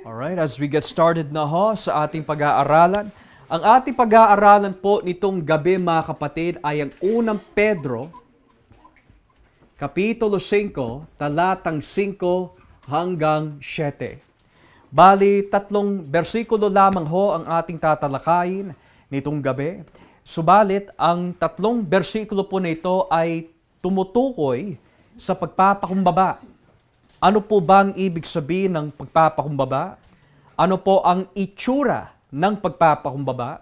Alright, as we get started na ho sa ating pag-aaralan, ang ating pag-aaralan po nitong gabi mga kapatid ay ang unang Pedro, Kapitulo 5, talatang 5 hanggang 7. Bali, tatlong bersikulo lamang ho ang ating tatalakayin nitong gabi. Subalit, ang tatlong bersikulo po nito ay tumutukoy sa pagpapakumbaba ano po bang ibig sabihin ng pagpapakumbaba? Ano po ang itsura ng pagpapakumbaba?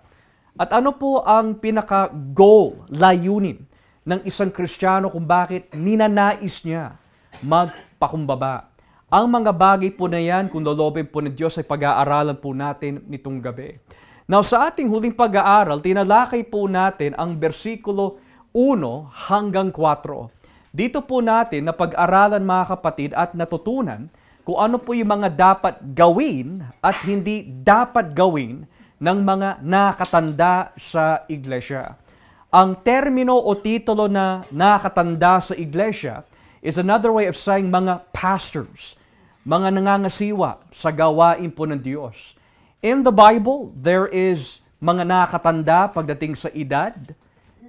At ano po ang pinaka-goal, layunin ng isang Kristiyano kung bakit ninanais niya magpakumbaba? Ang mga bagay po na yan, kung lolobin po ni Diyos, ay pag-aaralan po natin nitong gabi. Now, sa ating huling pag-aaral, tinalakay po natin ang bersikulo 1 hanggang 4. Dito po natin na pag-aralan mga kapatid at natutunan kung ano po yung mga dapat gawin at hindi dapat gawin ng mga nakatanda sa iglesia. Ang termino o titulo na nakatanda sa iglesia is another way of saying mga pastors, mga nangangasiwa sa gawain po ng Diyos. In the Bible, there is mga nakatanda pagdating sa edad,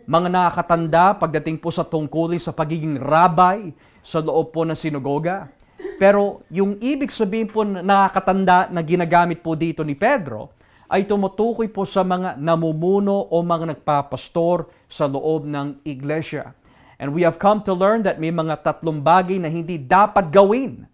mga nakakatanda pagdating po sa tungkulin sa pagiging rabay sa loob po ng sinagoga. Pero yung ibig sabihin po na nakakatanda na ginagamit po dito ni Pedro ay tumutukoy po sa mga namumuno o mga nagpapastor sa loob ng iglesia. And we have come to learn that may mga tatlong bagay na hindi dapat gawin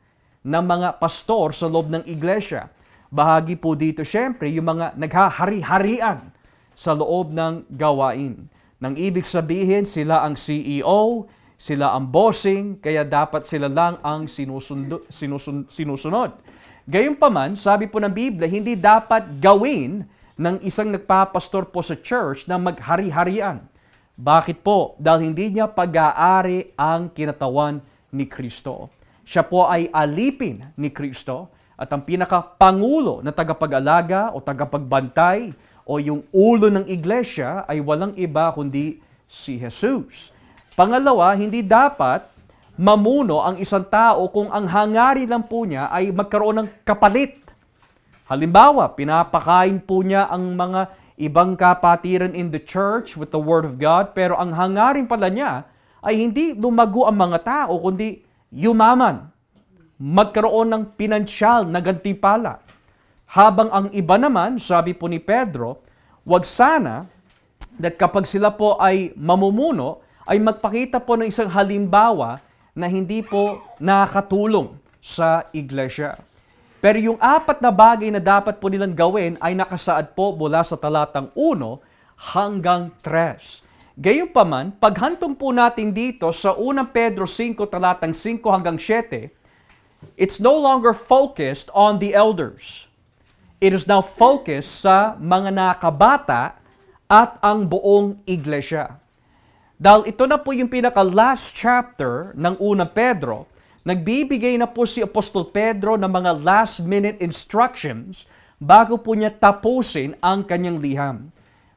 ng mga pastor sa loob ng iglesia. Bahagi po dito syempre yung mga naghahari-harian sa loob ng gawain. Nang ibig sabihin, sila ang CEO, sila ang bossing, kaya dapat sila lang ang sinusundo, sinusun, sinusunod. Gayunpaman, sabi po ng Biblia, hindi dapat gawin ng isang nagpapastor po sa church na maghari-harian. Bakit po? Dahil hindi niya pag-aari ang kinatawan ni Kristo. Siya po ay alipin ni Kristo at ang pinakapangulo na tagapag-alaga o tagapagbantay o yung ulo ng iglesia ay walang iba kundi si Jesus. Pangalawa, hindi dapat mamuno ang isang tao kung ang hangarin lang po niya ay magkaroon ng kapalit. Halimbawa, pinapakain po niya ang mga ibang kapatiran in the church with the Word of God, pero ang hangarin pala niya ay hindi lumago ang mga tao, kundi yumaman. Magkaroon ng pinansyal na gantipala. Habang ang iba naman, sabi po ni Pedro, wag sana that kapag sila po ay mamumuno, ay magpakita po ng isang halimbawa na hindi po nakatulong sa iglesia. Pero yung apat na bagay na dapat po nilang gawin ay nakasaad po mula sa talatang 1 hanggang 3. Gayunpaman, paghantong po natin dito sa 1 Pedro 5 talatang 5 hanggang 7, it's no longer focused on the elders. It is now focused sa mga nakabata at ang buong iglesia. Dahil ito na po yung pinaka-last chapter ng una Pedro, nagbibigay na po si Apostol Pedro ng mga last-minute instructions bago po niya tapusin ang kanyang liham.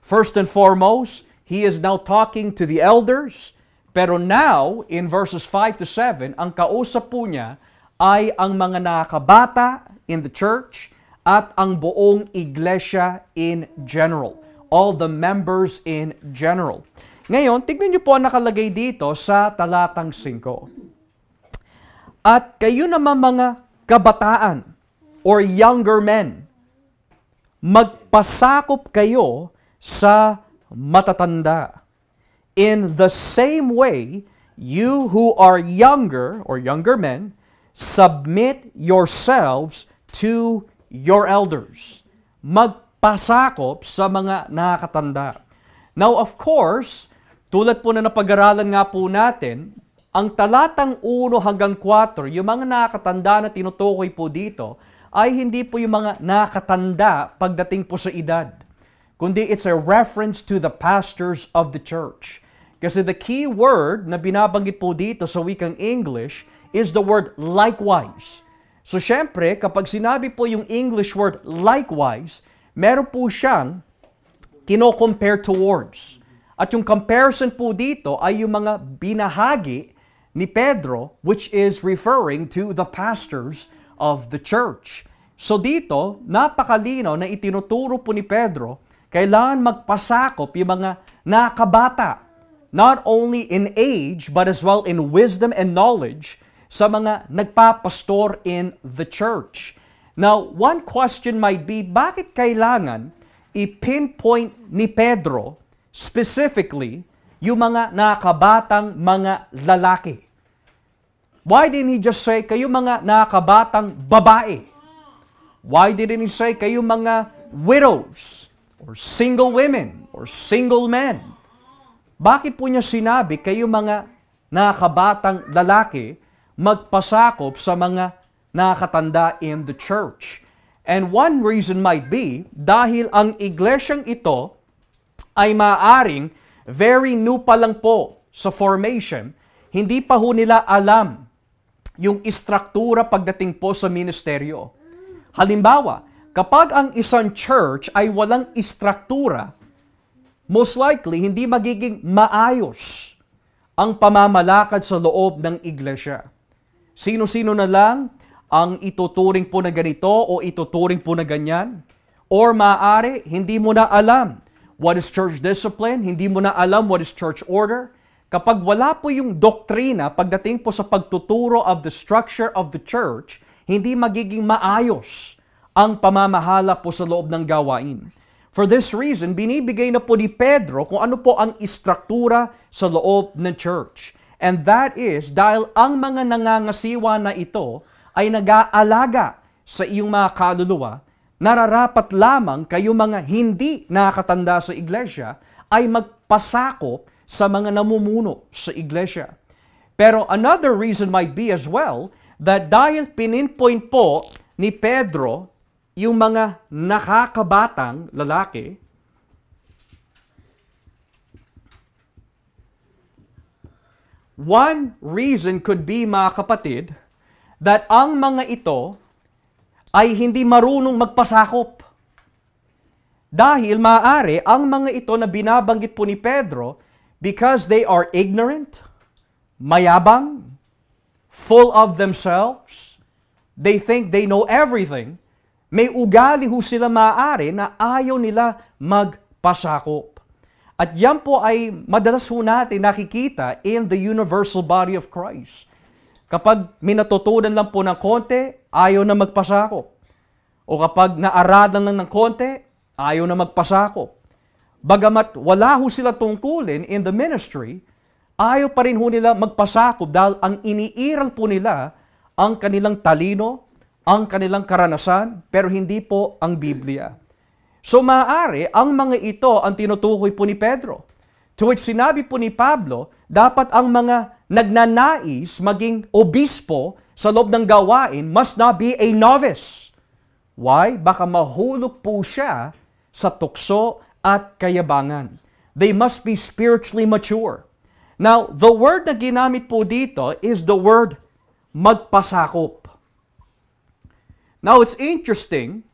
First and foremost, he is now talking to the elders, pero now, in verses 5 to 7, ang kausap po niya ay ang mga nakabata in the church, at ang buong iglesia in general. All the members in general. Ngayon, tignan niyo po ang nakalagay dito sa talatang 5. At kayo naman mga kabataan or younger men, magpasakop kayo sa matatanda. In the same way, you who are younger or younger men, submit yourselves to your elders. Magpasakop sa mga nakakatanda. Now, of course, tulad po na napag-aralan nga po natin, ang talatang 1 hanggang 4, yung mga nakakatanda na tinutukoy po dito, ay hindi po yung mga nakatanda pagdating po sa edad, kundi it's a reference to the pastors of the church. Kasi the key word na binabanggit po dito sa wikang English is the word likewise. So syempre, kapag sinabi po yung English word likewise, meron po siyang kino-compare towards. At yung comparison po dito ay yung mga binahagi ni Pedro which is referring to the pastors of the church. So dito, napakalino na itinuturo po ni Pedro, kailangan magpasakop yung mga nakabata, not only in age but as well in wisdom and knowledge, sa mga nagpapastor in the church. Now, one question might be, bakit kailangan i-pinpoint ni Pedro specifically yung mga nakabatang mga lalaki? Why didn't he just say, kayo mga nakabatang babae? Why didn't he say, kayo mga widows or single women or single men? Bakit po niya sinabi, kayo mga nakabatang lalaki magpasakop sa mga nakatanda in the church. And one reason might be dahil ang iglesyang ito ay maaring very new pa lang po sa formation, hindi pa ho nila alam yung istruktura pagdating po sa ministeryo. Halimbawa, kapag ang isang church ay walang istruktura, most likely hindi magiging maayos ang pamamalakad sa loob ng iglesia. Sino-sino na lang ang ituturing po na ganito o ituturing po na ganyan? Or maaari, hindi mo na alam what is church discipline, hindi mo na alam what is church order. Kapag wala po yung doktrina pagdating po sa pagtuturo of the structure of the church, hindi magiging maayos ang pamamahala po sa loob ng gawain. For this reason, binibigay na po ni Pedro kung ano po ang istruktura sa loob ng church. And that is dahil ang mga nangangasiwa na ito ay nag-aalaga sa iyong mga kaluluwa, nararapat lamang kayo mga hindi nakatanda sa iglesia ay magpasako sa mga namumuno sa iglesia. Pero another reason might be as well that dahil pininpoint po ni Pedro yung mga nakakabatang lalaki, One reason could be, mga kapatid, that ang mga ito ay hindi marunong magpasakop. Dahil maaari ang mga ito na binabanggit po ni Pedro because they are ignorant, mayabang, full of themselves, they think they know everything, may ugali ho sila maaari na ayaw nila magpasakop. At yan po ay madalas ho natin nakikita in the universal body of Christ. Kapag minatutunan lang po ng konti, ayaw na magpasakop. O kapag naaradan lang ng konti, ayaw na magpasakop. Bagamat wala ho sila tungkulin in the ministry, ayaw pa rin ho nila magpasakop dahil ang iniiral po nila ang kanilang talino, ang kanilang karanasan, pero hindi po ang Biblia. So maaari, ang mga ito ang tinutukoy po ni Pedro. To which sinabi po ni Pablo, dapat ang mga nagnanais maging obispo sa loob ng gawain must not be a novice. Why? Baka mahulog po siya sa tukso at kayabangan. They must be spiritually mature. Now, the word na ginamit po dito is the word magpasakop. Now, it's interesting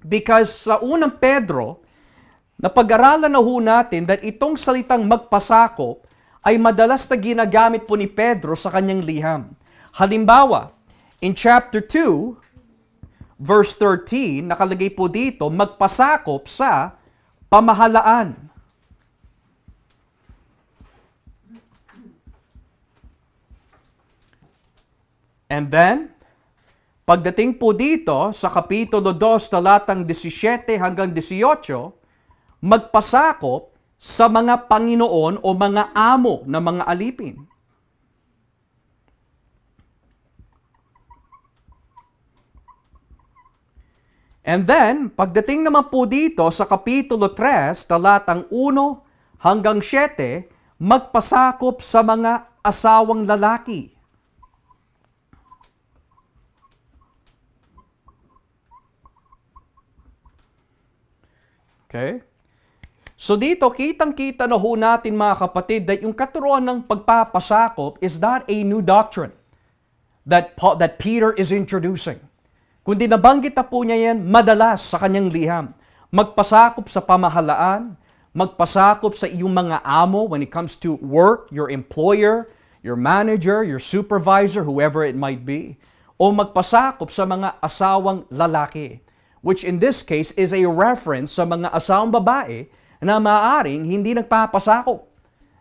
Because sa unang Pedro, napag-aralan na ho natin that itong salitang magpasakop ay madalas na ginagamit po ni Pedro sa kanyang liham. Halimbawa, in chapter 2, verse 13, nakalagay po dito, magpasakop sa pamahalaan. And then, Pagdating po dito sa Kapitulo 2, talatang 17 hanggang 18, magpasakop sa mga Panginoon o mga amo ng mga alipin. And then, pagdating naman po dito sa Kapitulo 3, talatang 1 hanggang 7, magpasakop sa mga asawang lalaki. Okay? So dito, kitang-kita na ho natin mga kapatid that yung katuruan ng pagpapasakop is not a new doctrine that, Paul, that Peter is introducing. Kundi nabanggit na po niya yan madalas sa kanyang liham. Magpasakop sa pamahalaan, magpasakop sa iyong mga amo when it comes to work, your employer, your manager, your supervisor, whoever it might be. O magpasakop sa mga asawang lalaki which in this case is a reference sa mga asawang babae na maaring hindi nagpapasakop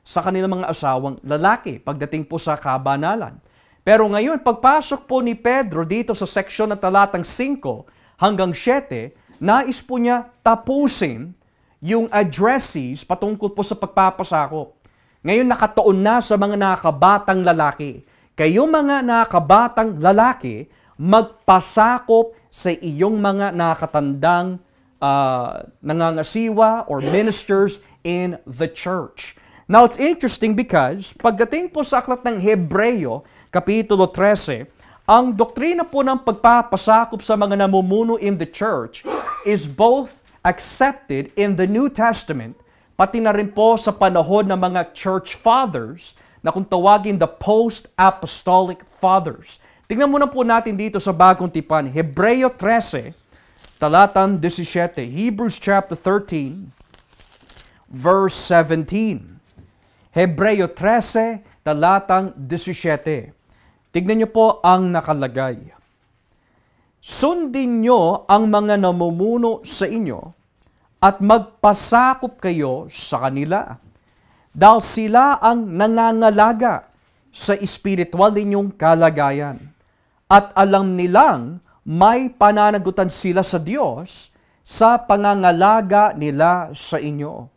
sa kanilang mga asawang lalaki pagdating po sa kabanalan. Pero ngayon, pagpasok po ni Pedro dito sa seksyon na talatang 5 hanggang 7, nais po niya tapusin yung addresses patungkol po sa pagpapasakop. Ngayon nakataon na sa mga nakabatang lalaki. Kayo mga nakabatang lalaki, magpasakop sa iyong mga nakatandang uh, ah, nangangasiwa or ministers in the church. Now, it's interesting because pagdating po sa aklat ng Hebreyo, Kapitulo 13, ang doktrina po ng pagpapasakop sa mga namumuno in the church is both accepted in the New Testament, pati na rin po sa panahon ng mga church fathers na kung tawagin the post-apostolic fathers. Tingnan muna po natin dito sa bagong tipan, Hebreo 13, talatang 17, Hebrews chapter 13, verse 17. Hebreo 13, talatang 17. Tignan niyo po ang nakalagay. Sundin niyo ang mga namumuno sa inyo at magpasakop kayo sa kanila dahil sila ang nangangalaga sa espiritual ninyong kalagayan at alam nilang may pananagutan sila sa Diyos sa pangangalaga nila sa inyo.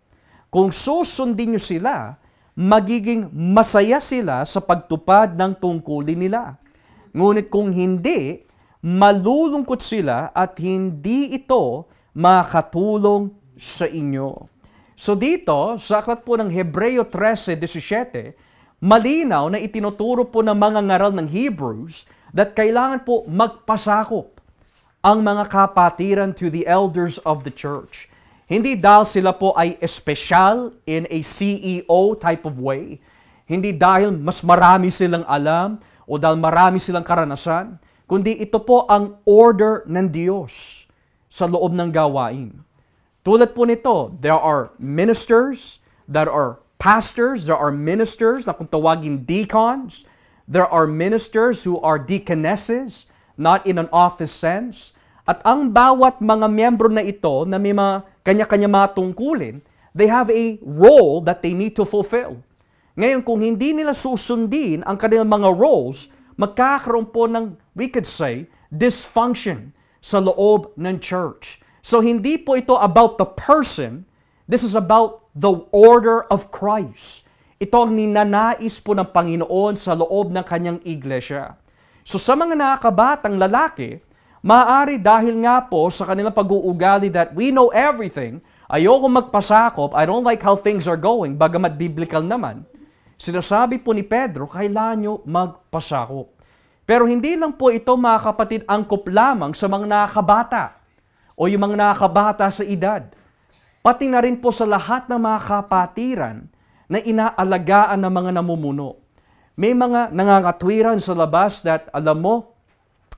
Kung susundin nyo sila, magiging masaya sila sa pagtupad ng tungkulin nila. Ngunit kung hindi, malulungkot sila at hindi ito makatulong sa inyo. So dito, sa aklat po ng Hebreo 13.17, malinaw na itinuturo po ng mga ngaral ng Hebrews that kailangan po magpasakop ang mga kapatiran to the elders of the church. Hindi dahil sila po ay espesyal in a CEO type of way. Hindi dahil mas marami silang alam o dahil marami silang karanasan, kundi ito po ang order ng Diyos sa loob ng gawain. Tulad po nito, there are ministers, there are pastors, there are ministers, na kung tawagin deacons, There are ministers who are deaconesses, not in an office sense. At ang bawat mga miyembro na ito na may mga kanya-kanya mga tungkulin, they have a role that they need to fulfill. Ngayon, kung hindi nila susundin ang kanilang mga roles, magkakaroon po ng, we could say, dysfunction sa loob ng church. So, hindi po ito about the person. This is about the order of Christ. Ito ang ninanais po ng Panginoon sa loob ng kanyang iglesia. So sa mga nakakabatang lalaki, maaari dahil nga po sa kanilang pag-uugali that we know everything, ayoko magpasakop, I don't like how things are going, bagamat biblical naman, sinasabi po ni Pedro, kailan nyo magpasakop. Pero hindi lang po ito mga kapatid angkop lamang sa mga nakabata o yung mga nakabata sa edad. Pati na rin po sa lahat ng mga kapatiran na inaalagaan ng mga namumuno. May mga nangangatwiran sa labas that, alam mo,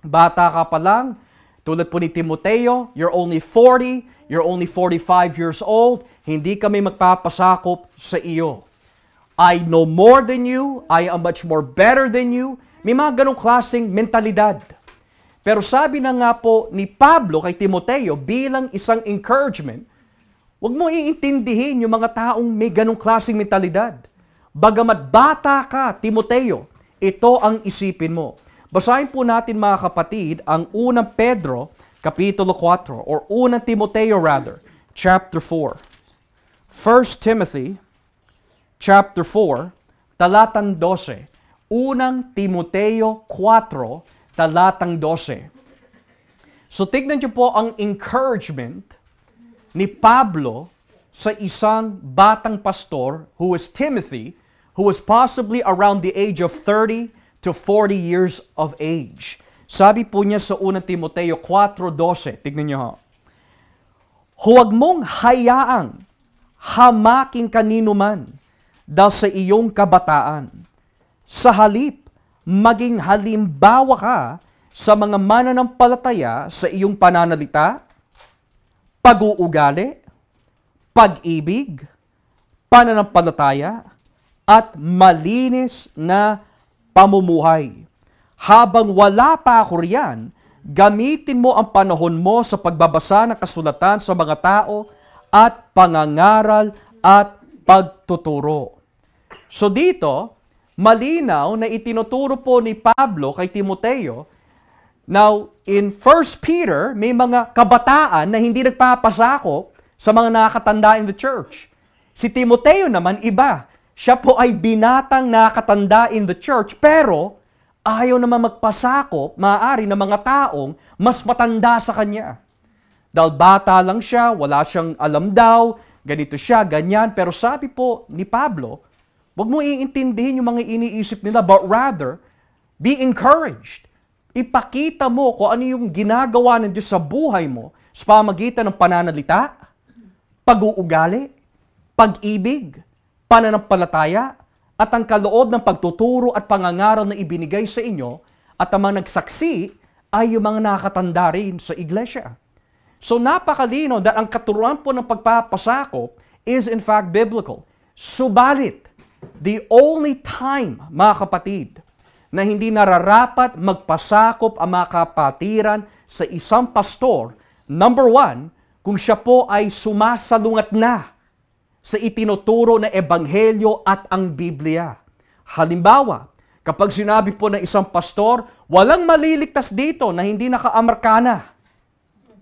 bata ka pa lang, tulad po ni Timoteo, you're only 40, you're only 45 years old, hindi kami magpapasakop sa iyo. I know more than you, I am much more better than you. May mga ganong klaseng mentalidad. Pero sabi na nga po ni Pablo kay Timoteo bilang isang encouragement, Huwag mo iintindihin yung mga taong may ganong klaseng mentalidad. Bagamat bata ka, Timoteo, ito ang isipin mo. Basahin po natin mga kapatid ang unang Pedro, Kapitulo 4, or unang Timoteo rather, chapter 4. 1 Timothy, chapter 4, talatang 12. Unang Timoteo 4, talatang 12. So tignan niyo po ang encouragement ni Pablo sa isang batang pastor who was Timothy, who was possibly around the age of 30 to 40 years of age. Sabi po niya sa 1 Timoteo 4.12, tignan niyo ho. Huwag mong hayaang hamaking kanino man dahil sa iyong kabataan. Sa halip, maging halimbawa ka sa mga mananampalataya sa iyong pananalita, pag-uugali, pag-ibig, pananampalataya, at malinis na pamumuhay. Habang wala pa ako riyan, gamitin mo ang panahon mo sa pagbabasa ng kasulatan sa mga tao at pangangaral at pagtuturo. So dito, malinaw na itinuturo po ni Pablo kay Timoteo Now, in 1 Peter, may mga kabataan na hindi nagpapasakop sa mga nakakatanda in the church. Si Timoteo naman iba. Siya po ay binatang nakakatanda in the church pero ayaw naman magpasakop maaari ng mga taong mas matanda sa kanya. Dahil bata lang siya, wala siyang alam daw, ganito siya, ganyan. Pero sabi po ni Pablo, huwag mo iintindihin yung mga iniisip nila, but rather, be encouraged Ipakita mo kung ano yung ginagawa ng Diyos sa buhay mo sa pamagitan ng pananalita, pag-uugali, pag-ibig, pananampalataya, at ang kaloob ng pagtuturo at pangangaral na ibinigay sa inyo at ang mga nagsaksi ay yung mga nakatanda rin sa iglesia. So napakalino that ang katuruan po ng pagpapasakop is in fact biblical. Subalit, the only time, mga kapatid, na hindi nararapat magpasakop ang mga kapatiran sa isang pastor, number one, kung siya po ay sumasalungat na sa itinuturo na ebanghelyo at ang Biblia. Halimbawa, kapag sinabi po ng isang pastor, walang maliligtas dito na hindi naka-Amerikana.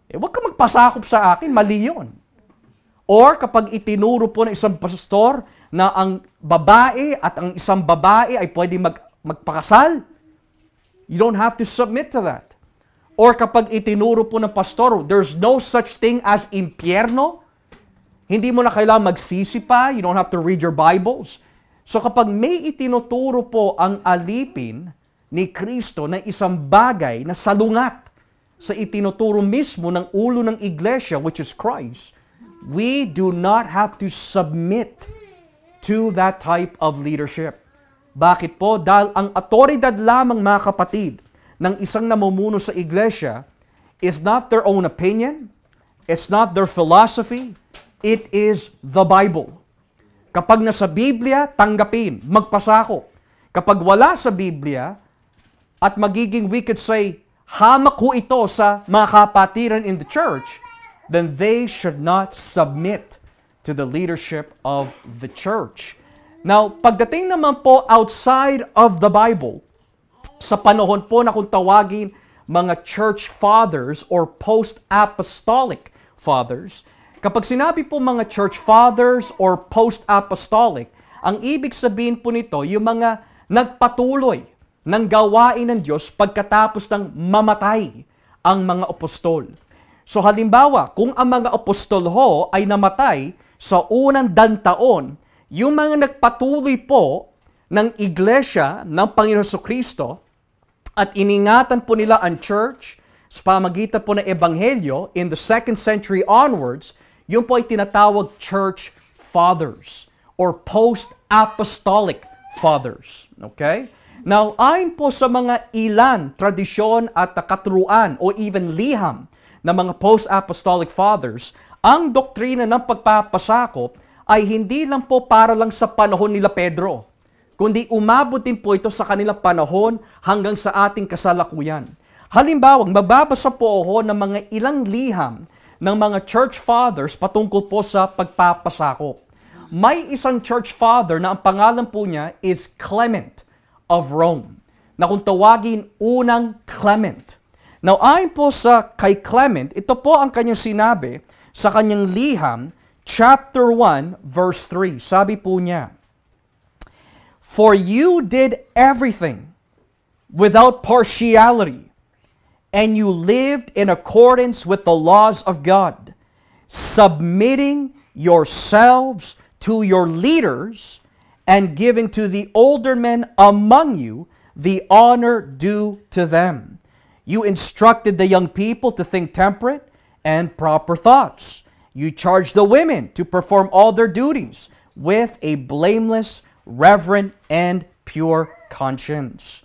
Eh, huwag ka magpasakop sa akin, mali yun. Or kapag itinuro po ng isang pastor na ang babae at ang isang babae ay pwede mag magpakasal. You don't have to submit to that. Or kapag itinuro po ng pastor, there's no such thing as impyerno. Hindi mo na kailangan magsisi pa. You don't have to read your Bibles. So kapag may itinuturo po ang alipin ni Kristo na isang bagay na salungat sa itinuturo mismo ng ulo ng iglesia, which is Christ, we do not have to submit to that type of leadership. Bakit po? Dahil ang authority lamang mga kapatid ng isang namumuno sa iglesia is not their own opinion, it's not their philosophy, it is the Bible. Kapag nasa Biblia, tanggapin, magpasakop. Kapag wala sa Biblia, at magiging we could say, hamak ko ito sa mga kapatiran in the church, then they should not submit to the leadership of the church. Now, pagdating naman po outside of the Bible, sa panahon po na kung tawagin mga church fathers or post-apostolic fathers, kapag sinabi po mga church fathers or post-apostolic, ang ibig sabihin po nito, yung mga nagpatuloy ng gawain ng Diyos pagkatapos ng mamatay ang mga apostol. So halimbawa, kung ang mga apostol ho ay namatay sa unang dantaon yung mga nagpatuloy po ng iglesia ng Panginoon so Kristo at iningatan po nila ang church sa pamagitan po ng ebanghelyo in the second century onwards, yung po ay tinatawag church fathers or post-apostolic fathers. Okay? Now, ayon po sa mga ilan, tradisyon at katruan o even liham ng mga post-apostolic fathers, ang doktrina ng pagpapasakop ay hindi lang po para lang sa panahon nila Pedro, kundi umabot din po ito sa kanilang panahon hanggang sa ating kasalakuyan. Halimbawa, mababasa po ako ng mga ilang liham ng mga church fathers patungkol po sa pagpapasakop. May isang church father na ang pangalan po niya is Clement of Rome, na kung tawagin unang Clement. Now, ayon po sa kay Clement, ito po ang kanyang sinabi sa kanyang liham chapter 1, verse 3. Sabi po niya, For you did everything without partiality, and you lived in accordance with the laws of God, submitting yourselves to your leaders and giving to the older men among you the honor due to them. You instructed the young people to think temperate and proper thoughts You charge the women to perform all their duties with a blameless, reverent, and pure conscience.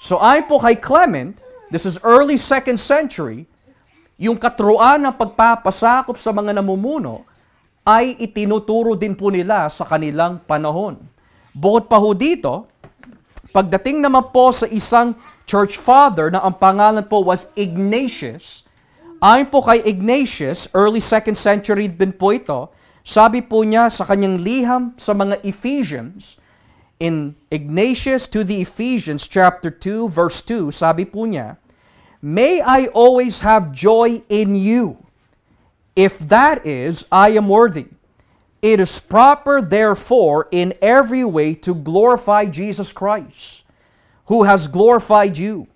So ay po kay Clement, this is early 2nd century, yung katruan ng pagpapasakop sa mga namumuno ay itinuturo din po nila sa kanilang panahon. Bukod pa ho dito, pagdating naman po sa isang church father na ang pangalan po was Ignatius, Ayon po kay Ignatius, early 2nd century din po ito, sabi po niya sa kanyang liham sa mga Ephesians, in Ignatius to the Ephesians chapter 2 verse 2, sabi po niya, May I always have joy in you. If that is, I am worthy. It is proper, therefore, in every way to glorify Jesus Christ, who has glorified you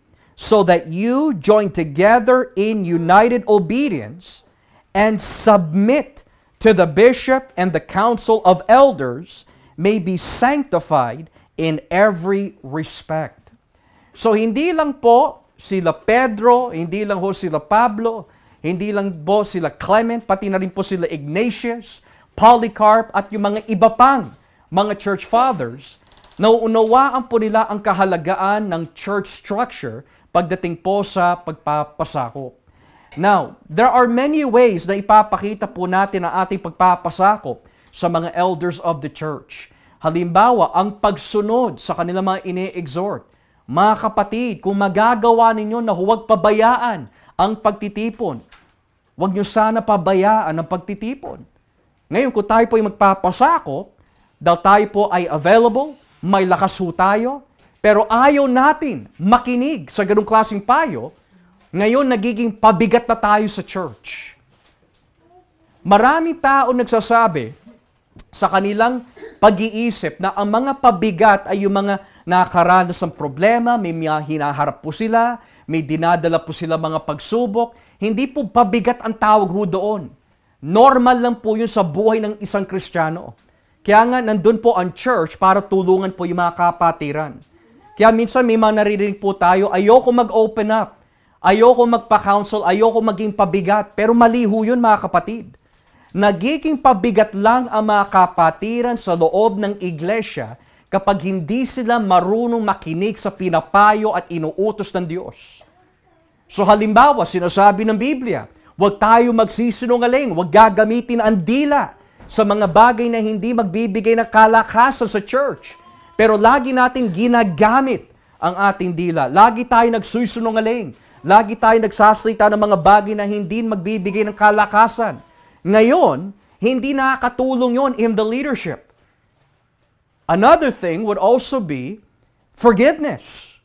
so that you join together in united obedience and submit to the bishop and the council of elders may be sanctified in every respect. So hindi lang po sila Pedro, hindi lang po sila Pablo, hindi lang po sila Clement, pati na rin po sila Ignatius, Polycarp at yung mga iba pang mga church fathers, nauunawaan po nila ang kahalagaan ng church structure pagdating po sa pagpapasako. Now, there are many ways na ipapakita po natin ang ating pagpapasako sa mga elders of the church. Halimbawa, ang pagsunod sa kanilang mga ini-exhort. Mga kapatid, kung magagawa ninyo na huwag pabayaan ang pagtitipon, huwag nyo sana pabayaan ang pagtitipon. Ngayon, kung tayo po ay magpapasako, dahil tayo po ay available, may lakas ho tayo, pero ayaw natin makinig sa ganung klaseng payo, ngayon nagiging pabigat na tayo sa church. Marami tao nagsasabi sa kanilang pag-iisip na ang mga pabigat ay yung mga nakaranas ng problema, may hinaharap po sila, may dinadala po sila mga pagsubok. Hindi po pabigat ang tawag ho doon. Normal lang po yun sa buhay ng isang Kristiyano. Kaya nga, nandun po ang church para tulungan po yung mga kapatiran. Kaya minsan may mga naririnig po tayo, ayoko mag-open up. Ayoko magpa-counsel, ayoko maging pabigat. Pero mali ho yun mga kapatid. Nagiging pabigat lang ang mga kapatiran sa loob ng iglesia kapag hindi sila marunong makinig sa pinapayo at inuutos ng Diyos. So halimbawa, sinasabi ng Biblia, Huwag tayo magsisinungaling, huwag gagamitin ang dila sa mga bagay na hindi magbibigay ng kalakasan sa church. Pero lagi natin ginagamit ang ating dila. Lagi tayo nagsusunungaling. Lagi tayo nagsasalita ng mga bagay na hindi magbibigay ng kalakasan. Ngayon, hindi nakakatulong yon in the leadership. Another thing would also be forgiveness.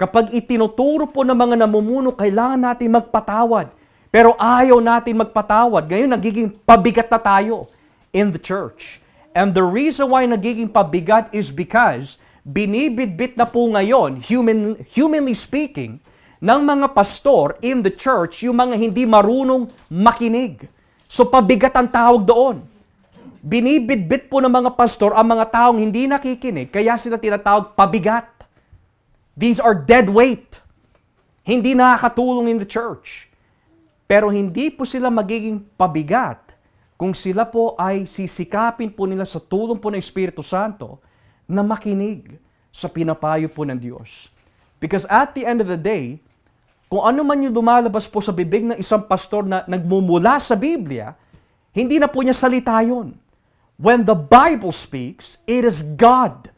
Kapag itinuturo po ng mga namumuno, kailangan natin magpatawad. Pero ayaw natin magpatawad. Ngayon, nagiging pabigat na tayo in the church. And the reason why nagiging pabigat is because binibitbit na po ngayon, human, humanly speaking, ng mga pastor in the church yung mga hindi marunong makinig. So pabigat ang tawag doon. Binibitbit po ng mga pastor ang mga taong hindi nakikinig, kaya sila tinatawag pabigat. These are dead weight. Hindi nakakatulong in the church. Pero hindi po sila magiging pabigat kung sila po ay sisikapin po nila sa tulong po ng Espiritu Santo na makinig sa pinapayo po ng Diyos. Because at the end of the day, kung ano man yung lumalabas po sa bibig ng isang pastor na nagmumula sa Biblia, hindi na po niya salita yun. When the Bible speaks, it is God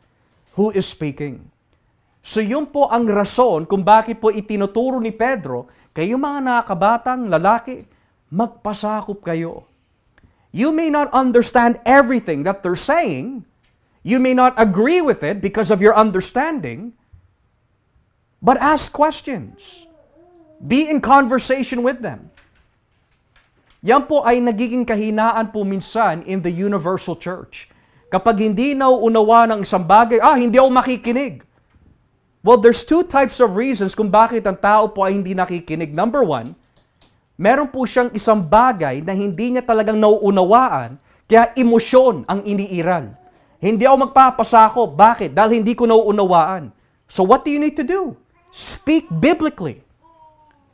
who is speaking. So yun po ang rason kung bakit po itinuturo ni Pedro, kayong mga nakakabatang lalaki, magpasakop kayo You may not understand everything that they're saying. You may not agree with it because of your understanding. But ask questions. Be in conversation with them. Yan po ay nagiging kahinaan po minsan in the universal church. Kapag hindi nauunawa ng isang bagay, ah, hindi ako makikinig. Well, there's two types of reasons kung bakit ang tao po ay hindi nakikinig. Number one, meron po siyang isang bagay na hindi niya talagang nauunawaan, kaya emosyon ang iniiral. Hindi ako magpapasako. Bakit? Dahil hindi ko nauunawaan. So what do you need to do? Speak biblically.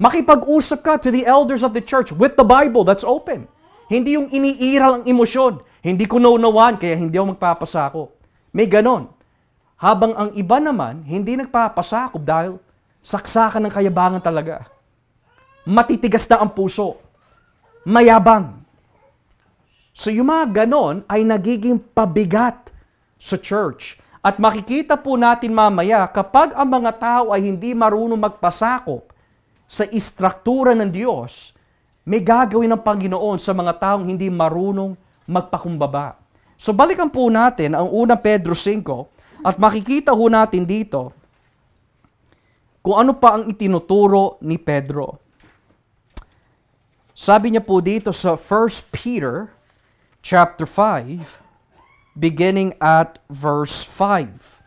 Makipag-usap ka to the elders of the church with the Bible that's open. Hindi yung iniiral ang emosyon. Hindi ko nauunawaan, kaya hindi ako magpapasako. May ganon. Habang ang iba naman, hindi nagpapasakop dahil saksakan ng kayabangan talaga matitigas na ang puso, mayabang. So yung mga ganon ay nagiging pabigat sa church. At makikita po natin mamaya kapag ang mga tao ay hindi marunong magpasakop sa istruktura ng Diyos, may gagawin ng Panginoon sa mga taong hindi marunong magpakumbaba. So balikan po natin ang unang Pedro 5 at makikita ho natin dito kung ano pa ang itinuturo ni Pedro. Sabi niya po dito sa 1 Peter chapter 5 beginning at verse 5.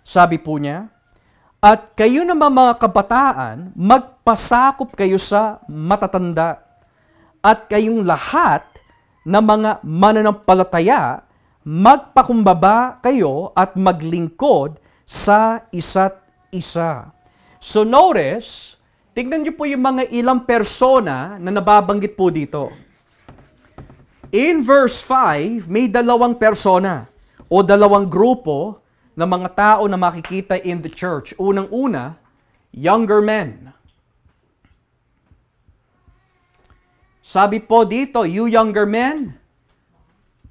Sabi po niya, At kayo naman mga kabataan, magpasakop kayo sa matatanda at kayong lahat na mga mananampalataya, magpakumbaba kayo at maglingkod sa isa't isa. So notice, Tignan niyo po yung mga ilang persona na nababanggit po dito. In verse 5, may dalawang persona o dalawang grupo ng mga tao na makikita in the church. Unang-una, younger men. Sabi po dito, you younger men,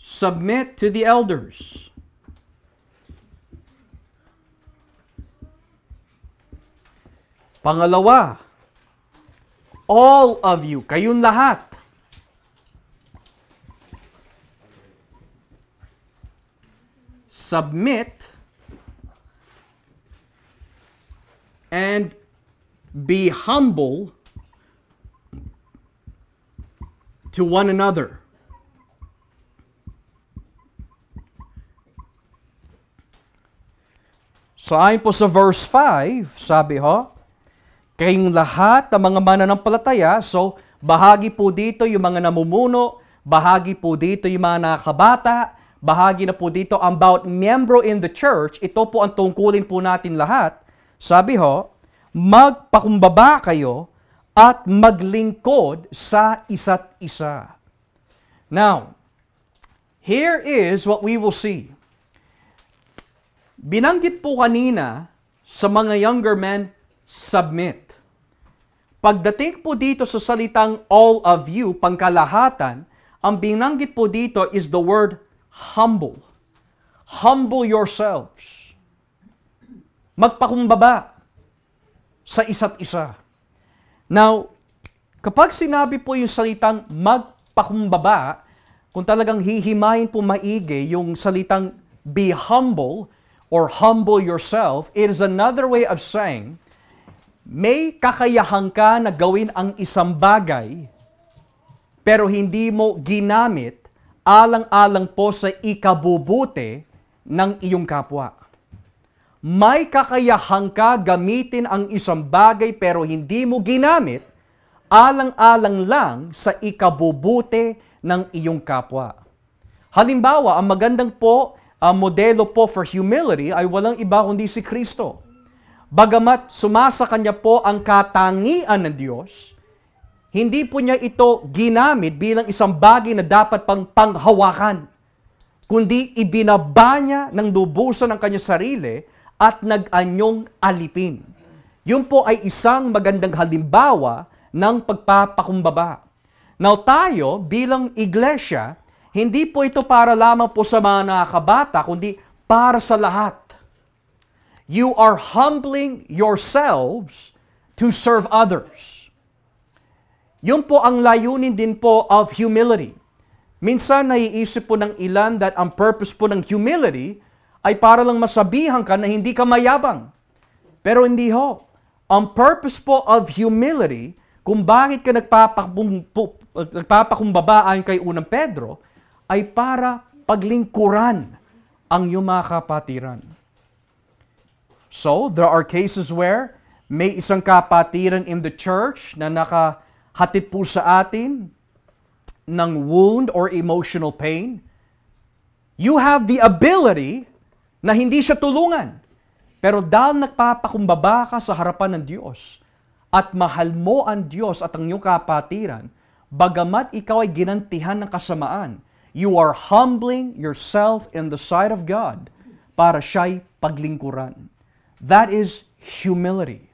submit to the elders. Pangalawa, All of you, kayun lahat. Submit and be humble to one another. So ayon po sa verse 5, sabi ho, kayong lahat ng mga mananampalataya. So, bahagi po dito yung mga namumuno, bahagi po dito yung mga nakabata, bahagi na po dito ang about membro in the church. Ito po ang tungkulin po natin lahat. Sabi ho, magpakumbaba kayo at maglingkod sa isa't isa. Now, here is what we will see. Binanggit po kanina sa mga younger men, submit. Pagdating po dito sa salitang all of you, pangkalahatan, ang binanggit po dito is the word humble. Humble yourselves. Magpakumbaba sa isa't isa. Now, kapag sinabi po yung salitang magpakumbaba, kung talagang hihimayin po maigi yung salitang be humble or humble yourself, it is another way of saying may kakayahan ka na gawin ang isang bagay, pero hindi mo ginamit alang-alang po sa ikabubuti ng iyong kapwa. May kakayahan ka gamitin ang isang bagay pero hindi mo ginamit alang-alang lang sa ikabubuti ng iyong kapwa. Halimbawa, ang magandang po uh, modelo po for humility ay walang iba kundi si Kristo. Bagamat sumasa kanya po ang katangian ng Diyos, hindi po niya ito ginamit bilang isang bagay na dapat pang panghawakan, kundi ibinaba niya ng lubusan ang kanyang sarili at nag-anyong alipin. Yun po ay isang magandang halimbawa ng pagpapakumbaba. Now tayo bilang iglesia, hindi po ito para lamang po sa mga nakakabata, kundi para sa lahat. You are humbling yourselves to serve others. Yun po ang layunin din po of humility. Minsan naiisip po ng ilan that ang purpose po ng humility ay para lang masabihan ka na hindi ka mayabang. Pero hindi ho. Ang purpose po of humility, kung bakit ka nagpapakumbaba ayon kay unang Pedro, ay para paglingkuran ang iyong mga kapatiran. So, there are cases where may isang kapatiran in the church na nakahatid po sa atin ng wound or emotional pain. You have the ability na hindi siya tulungan. Pero dahil nagpapakumbaba ka sa harapan ng Diyos at mahal mo ang Diyos at ang iyong kapatiran, bagamat ikaw ay ginantihan ng kasamaan, you are humbling yourself in the sight of God para siya'y paglingkuran. That is humility.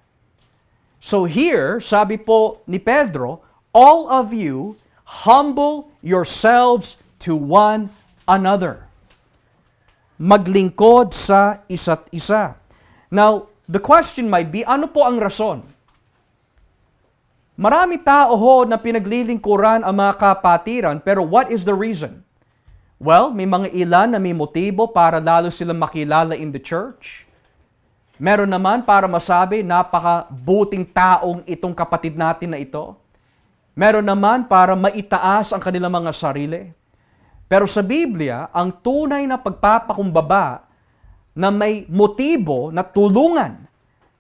So here, sabi po ni Pedro, all of you humble yourselves to one another. Maglingkod sa isa't isa. Now, the question might be, ano po ang rason? Marami tao ho na pinaglilingkuran ang mga kapatiran, pero what is the reason? Well, may mga ilan na may motibo para lalo silang makilala in the church. Meron naman para masabi, napakabuting taong itong kapatid natin na ito. Meron naman para maitaas ang kanilang mga sarili. Pero sa Biblia, ang tunay na pagpapakumbaba na may motibo na tulungan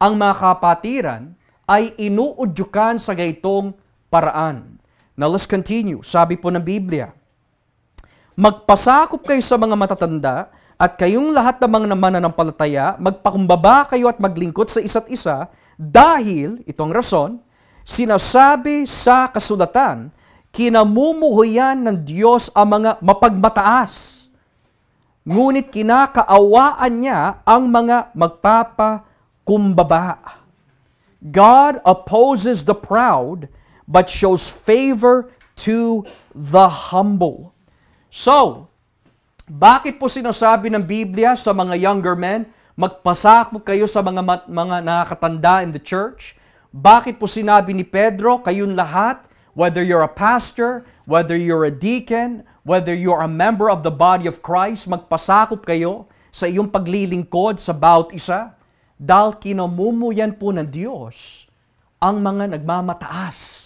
ang mga kapatiran ay inuudyukan sa gaytong paraan. Now let's continue. Sabi po ng Biblia, Magpasakop kayo sa mga matatanda at kayong lahat namang naman na ng palataya, magpakumbaba kayo at maglingkod sa isa't isa dahil, itong rason, sinasabi sa kasulatan, kinamumuhuyan ng Diyos ang mga mapagmataas. Ngunit kinakaawaan niya ang mga magpapakumbaba. God opposes the proud but shows favor to the humble. So, bakit po sinasabi ng Biblia sa mga younger men, magpasakop kayo sa mga, mga nakakatanda in the church? Bakit po sinabi ni Pedro, kayong lahat, whether you're a pastor, whether you're a deacon, whether you're a member of the body of Christ, magpasakop kayo sa iyong paglilingkod sa bawat isa? Dahil kinamumuyan po ng Diyos ang mga nagmamataas.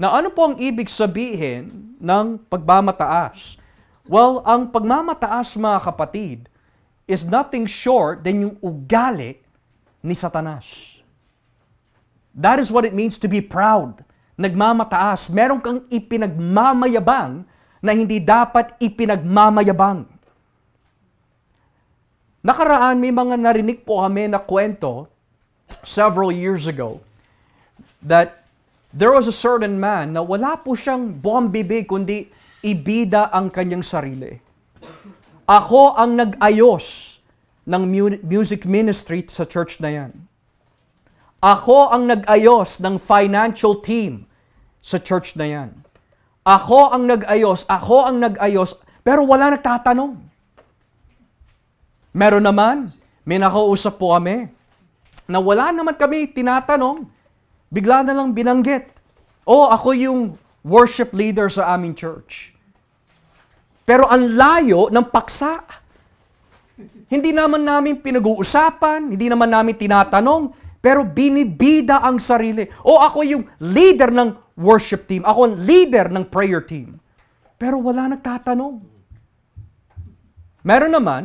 Na ano po ang ibig sabihin ng pagmamataas? Well, ang pagmamataas mga kapatid is nothing short than yung ugali ni Satanas. That is what it means to be proud. Nagmamataas. Meron kang ipinagmamayabang na hindi dapat ipinagmamayabang. Nakaraan, may mga narinig po kami na kwento several years ago that there was a certain man na wala po siyang buwang bibig, kundi ibida ang kanyang sarili. Ako ang nag-ayos ng mu- music ministry sa church na yan. Ako ang nag-ayos ng financial team sa church na yan. Ako ang nag-ayos, ako ang nag-ayos, pero wala nagtatanong. Meron naman, may nakausap po kami na wala naman kami tinatanong, bigla na lang binanggit. Oh, ako yung worship leader sa aming church. Pero ang layo ng paksa. Hindi naman namin pinag-uusapan, hindi naman namin tinatanong, pero binibida ang sarili. O ako yung leader ng worship team, ako ang leader ng prayer team. Pero wala nagtatanong. Meron naman,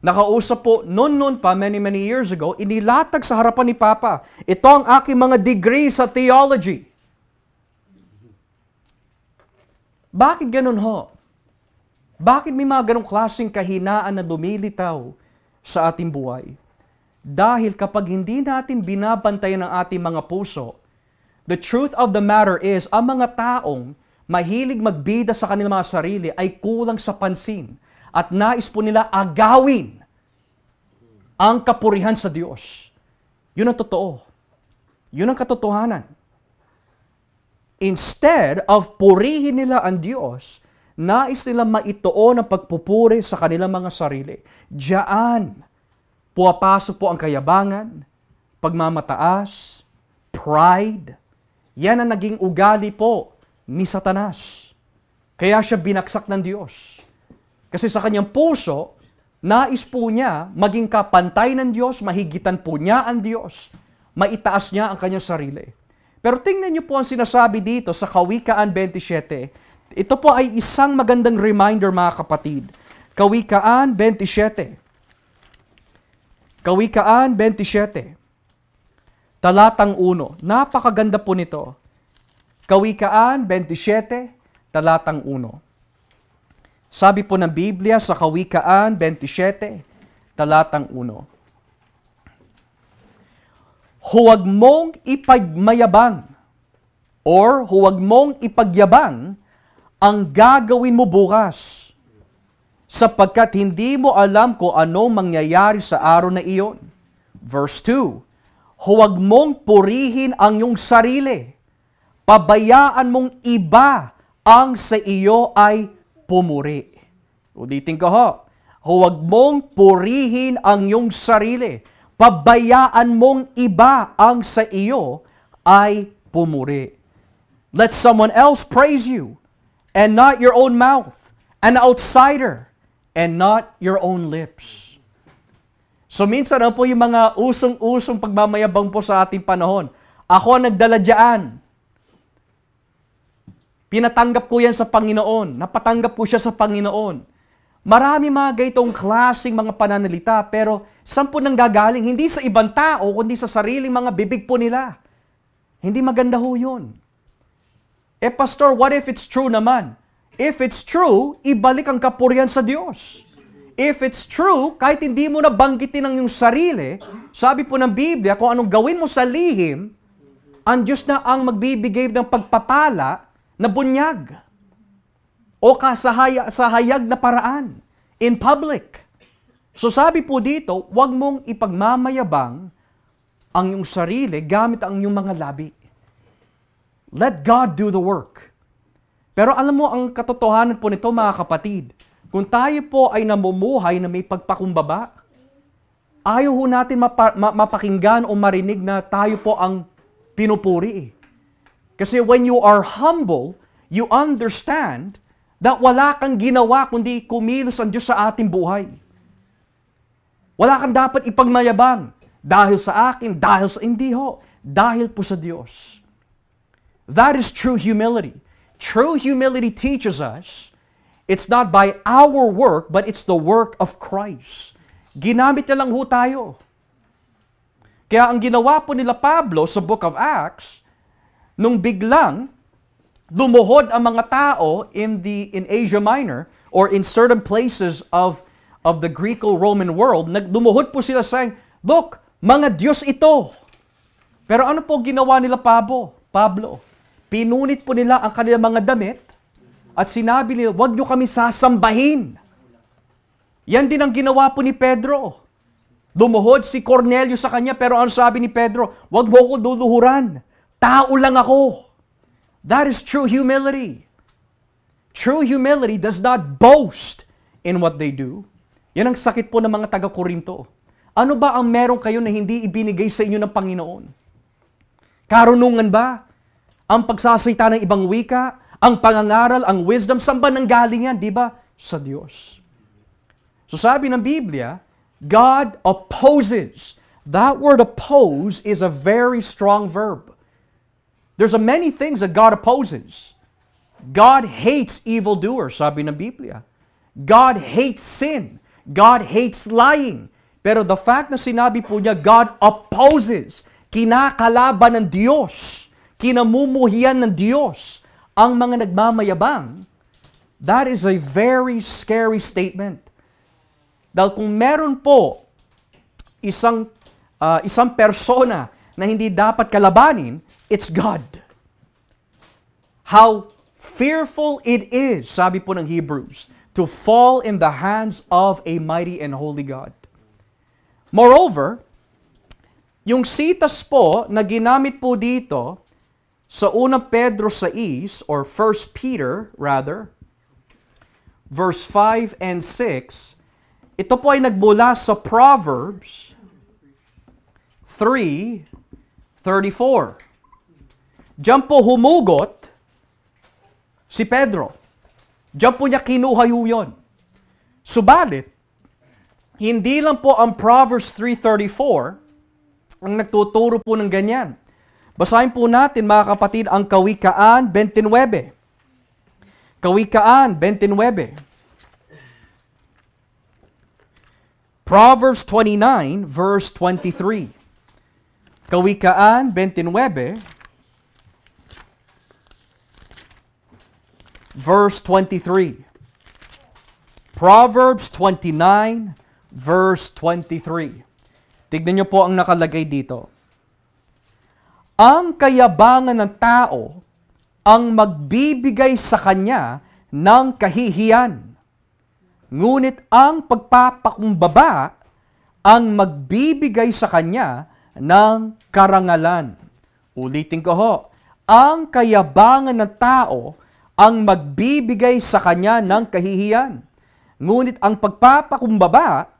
Nakausap po noon-noon pa, many many years ago, inilatag sa harapan ni Papa, ito ang aking mga degree sa theology. Bakit ganun ho? Bakit may mga ganong klaseng kahinaan na dumilitaw sa ating buhay? Dahil kapag hindi natin binabantayan ang ating mga puso, the truth of the matter is, ang mga taong mahilig magbida sa kanilang mga sarili ay kulang sa pansin at nais po nila agawin ang kapurihan sa Diyos. Yun ang totoo. Yun ang katotohanan. Instead of purihin nila ang Diyos, Nais nila maituon ang pagpupuri sa kanilang mga sarili. Diyan, puwapasok po ang kayabangan, pagmamataas, pride. Yan ang naging ugali po ni Satanas. Kaya siya binaksak ng Diyos. Kasi sa kanyang puso, nais po niya maging kapantay ng Diyos, mahigitan po niya ang Diyos, maitaas niya ang kanyang sarili. Pero tingnan niyo po ang sinasabi dito sa Kawikaan 27, ito po ay isang magandang reminder mga kapatid. Kawikaan 27. Kawikaan 27. Talatang 1. Napakaganda po nito. Kawikaan 27, talatang 1. Sabi po ng Biblia sa Kawikaan 27, talatang 1. Huwag mong ipagmayabang or huwag mong ipagyabang ang gagawin mo bukas sapagkat hindi mo alam kung ano mangyayari sa araw na iyon. Verse 2, Huwag mong purihin ang iyong sarili. Pabayaan mong iba ang sa iyo ay pumuri. Ulitin ko ho, huwag mong purihin ang iyong sarili. Pabayaan mong iba ang sa iyo ay pumuri. Let someone else praise you and not your own mouth, an outsider, and not your own lips. So minsan na ano po yung mga usong-usong pagmamayabang po sa ating panahon. Ako ang nagdala dyan. Pinatanggap ko yan sa Panginoon. Napatanggap ko siya sa Panginoon. Marami mga gaytong klaseng mga pananalita, pero saan po nang gagaling? Hindi sa ibang tao, kundi sa sariling mga bibig po nila. Hindi maganda ho yun. Eh pastor, what if it's true naman? If it's true, ibalik ang kapurihan sa Diyos. If it's true, kahit hindi mo na banggitin ang iyong sarili, sabi po ng Biblia, kung anong gawin mo sa lihim, ang Diyos na ang magbibigay ng pagpapala na bunyag o kasahaya, sa hayag na paraan in public. So sabi po dito, huwag mong ipagmamayabang ang iyong sarili gamit ang iyong mga labi. Let God do the work. Pero alam mo, ang katotohanan po nito mga kapatid, kung tayo po ay namumuhay na may pagpakumbaba, ayaw ho natin mapa- ma- mapakinggan o marinig na tayo po ang pinupuri. Kasi when you are humble, you understand that wala kang ginawa kundi kumilos ang Diyos sa ating buhay. Wala kang dapat ipagmayabang dahil sa akin, dahil sa hindi ho, dahil po sa Diyos. That is true humility. True humility teaches us it's not by our work, but it's the work of Christ. Ginamit na lang ho tayo. Kaya ang ginawa po nila Pablo sa Book of Acts, nung biglang lumuhod ang mga tao in the in Asia Minor or in certain places of of the Greco-Roman world, naglumuhod po sila saying, "Look, mga Diyos ito." Pero ano po ginawa nila Pablo? Pablo. Pinunit po nila ang kanilang mga damit at sinabi nila, huwag niyo kami sasambahin. Yan din ang ginawa po ni Pedro. Dumuhod si Cornelio sa kanya pero ang sabi ni Pedro, huwag mo ko duluhuran. Tao lang ako. That is true humility. True humility does not boast in what they do. Yan ang sakit po ng mga taga-Korinto. Ano ba ang meron kayo na hindi ibinigay sa inyo ng Panginoon? Karunungan ba? ang pagsasayta ng ibang wika, ang pangangaral, ang wisdom, saan ng galing yan? Di ba? Sa Diyos. So sabi ng Biblia, God opposes. That word oppose is a very strong verb. There's a many things that God opposes. God hates evildoers, sabi ng Biblia. God hates sin. God hates lying. Pero the fact na sinabi po niya, God opposes, kinakalaban ng Diyos kinamumuhian ng Diyos ang mga nagmamayabang, that is a very scary statement. Dahil kung meron po isang uh, isang persona na hindi dapat kalabanin, it's God. How fearful it is, sabi po ng Hebrews, to fall in the hands of a mighty and holy God. Moreover, yung sitas po na ginamit po dito sa una Pedro 6 or 1 Peter rather verse 5 and 6 ito po ay nagbula sa Proverbs 3:34. Diyan po humugot si Pedro. Diyan po niya kinuha yun. Subalit, hindi lang po ang Proverbs 3.34 ang nagtuturo po ng ganyan. Basahin po natin mga kapatid ang Kawikaan 29. Kawikaan 29. Proverbs 29 verse 23. Kawikaan 29 verse 23. Proverbs 29 verse 23. Tignan niyo po ang nakalagay dito ang kayabangan ng tao ang magbibigay sa kanya ng kahihiyan. Ngunit ang pagpapakumbaba ang magbibigay sa kanya ng karangalan. Ulitin ko ho, ang kayabangan ng tao ang magbibigay sa kanya ng kahihiyan. Ngunit ang pagpapakumbaba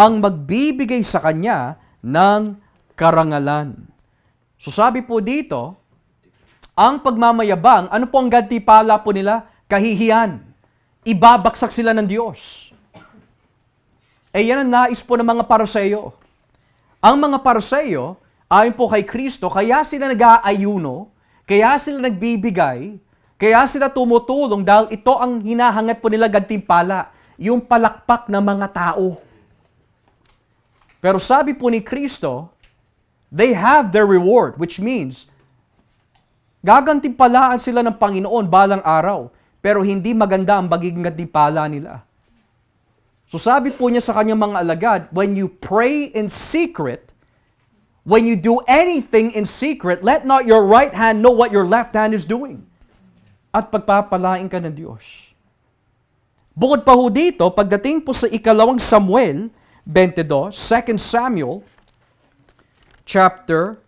ang magbibigay sa kanya ng karangalan. So sabi po dito, ang pagmamayabang, ano po ang gantipala po nila? Kahihiyan. Ibabaksak sila ng Diyos. E yan ang nais po ng mga paroseyo. Ang mga paroseyo, ayon po kay Kristo, kaya sila nag-aayuno, kaya sila nagbibigay, kaya sila tumutulong dahil ito ang hinahangat po nila gantimpala, yung palakpak ng mga tao. Pero sabi po ni Kristo, they have their reward, which means gagantimpalaan sila ng Panginoon balang araw, pero hindi maganda ang magiging gantimpala nila. So sabi po niya sa kanyang mga alagad, when you pray in secret, when you do anything in secret, let not your right hand know what your left hand is doing. At pagpapalain ka ng Diyos. Bukod pa ho dito, pagdating po sa ikalawang Samuel 22, 2 Samuel chapter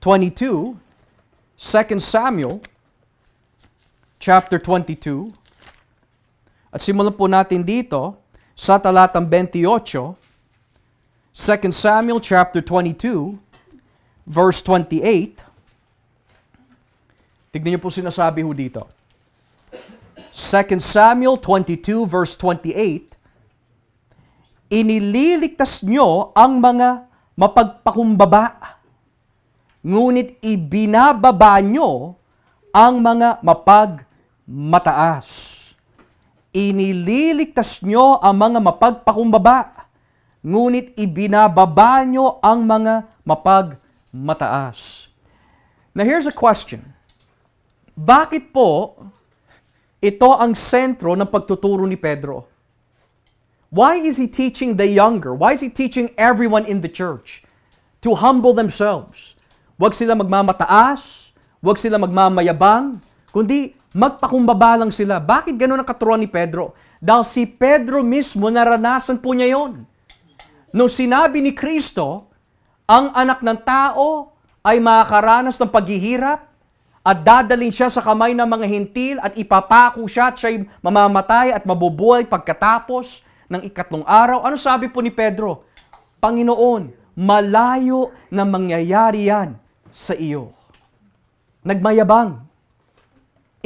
22, 2 Samuel chapter 22. At simulan po natin dito sa talatang 28, 2 Samuel chapter 22, verse 28. Tignan niyo po sinasabi ho dito. 2 Samuel 22 verse 28, Inililigtas niyo ang mga mapagpakumbaba. Ngunit ibinababa nyo ang mga mapagmataas. Inililigtas nyo ang mga mapagpakumbaba, ngunit ibinababa nyo ang mga mapagmataas. Now here's a question. Bakit po ito ang sentro ng pagtuturo ni Pedro? Why is he teaching the younger? Why is he teaching everyone in the church to humble themselves? Huwag sila magmamataas, huwag sila magmamayabang, kundi magpakumbaba lang sila. Bakit ganun ang katuruan ni Pedro? Dahil si Pedro mismo naranasan po niya yon. Nung sinabi ni Kristo, ang anak ng tao ay makakaranas ng paghihirap at dadalin siya sa kamay ng mga hintil at ipapako siya at siya'y mamamatay at mabubuhay pagkatapos ng ikatlong araw. Ano sabi po ni Pedro? Panginoon, malayo na mangyayari yan sa iyo. Nagmayabang.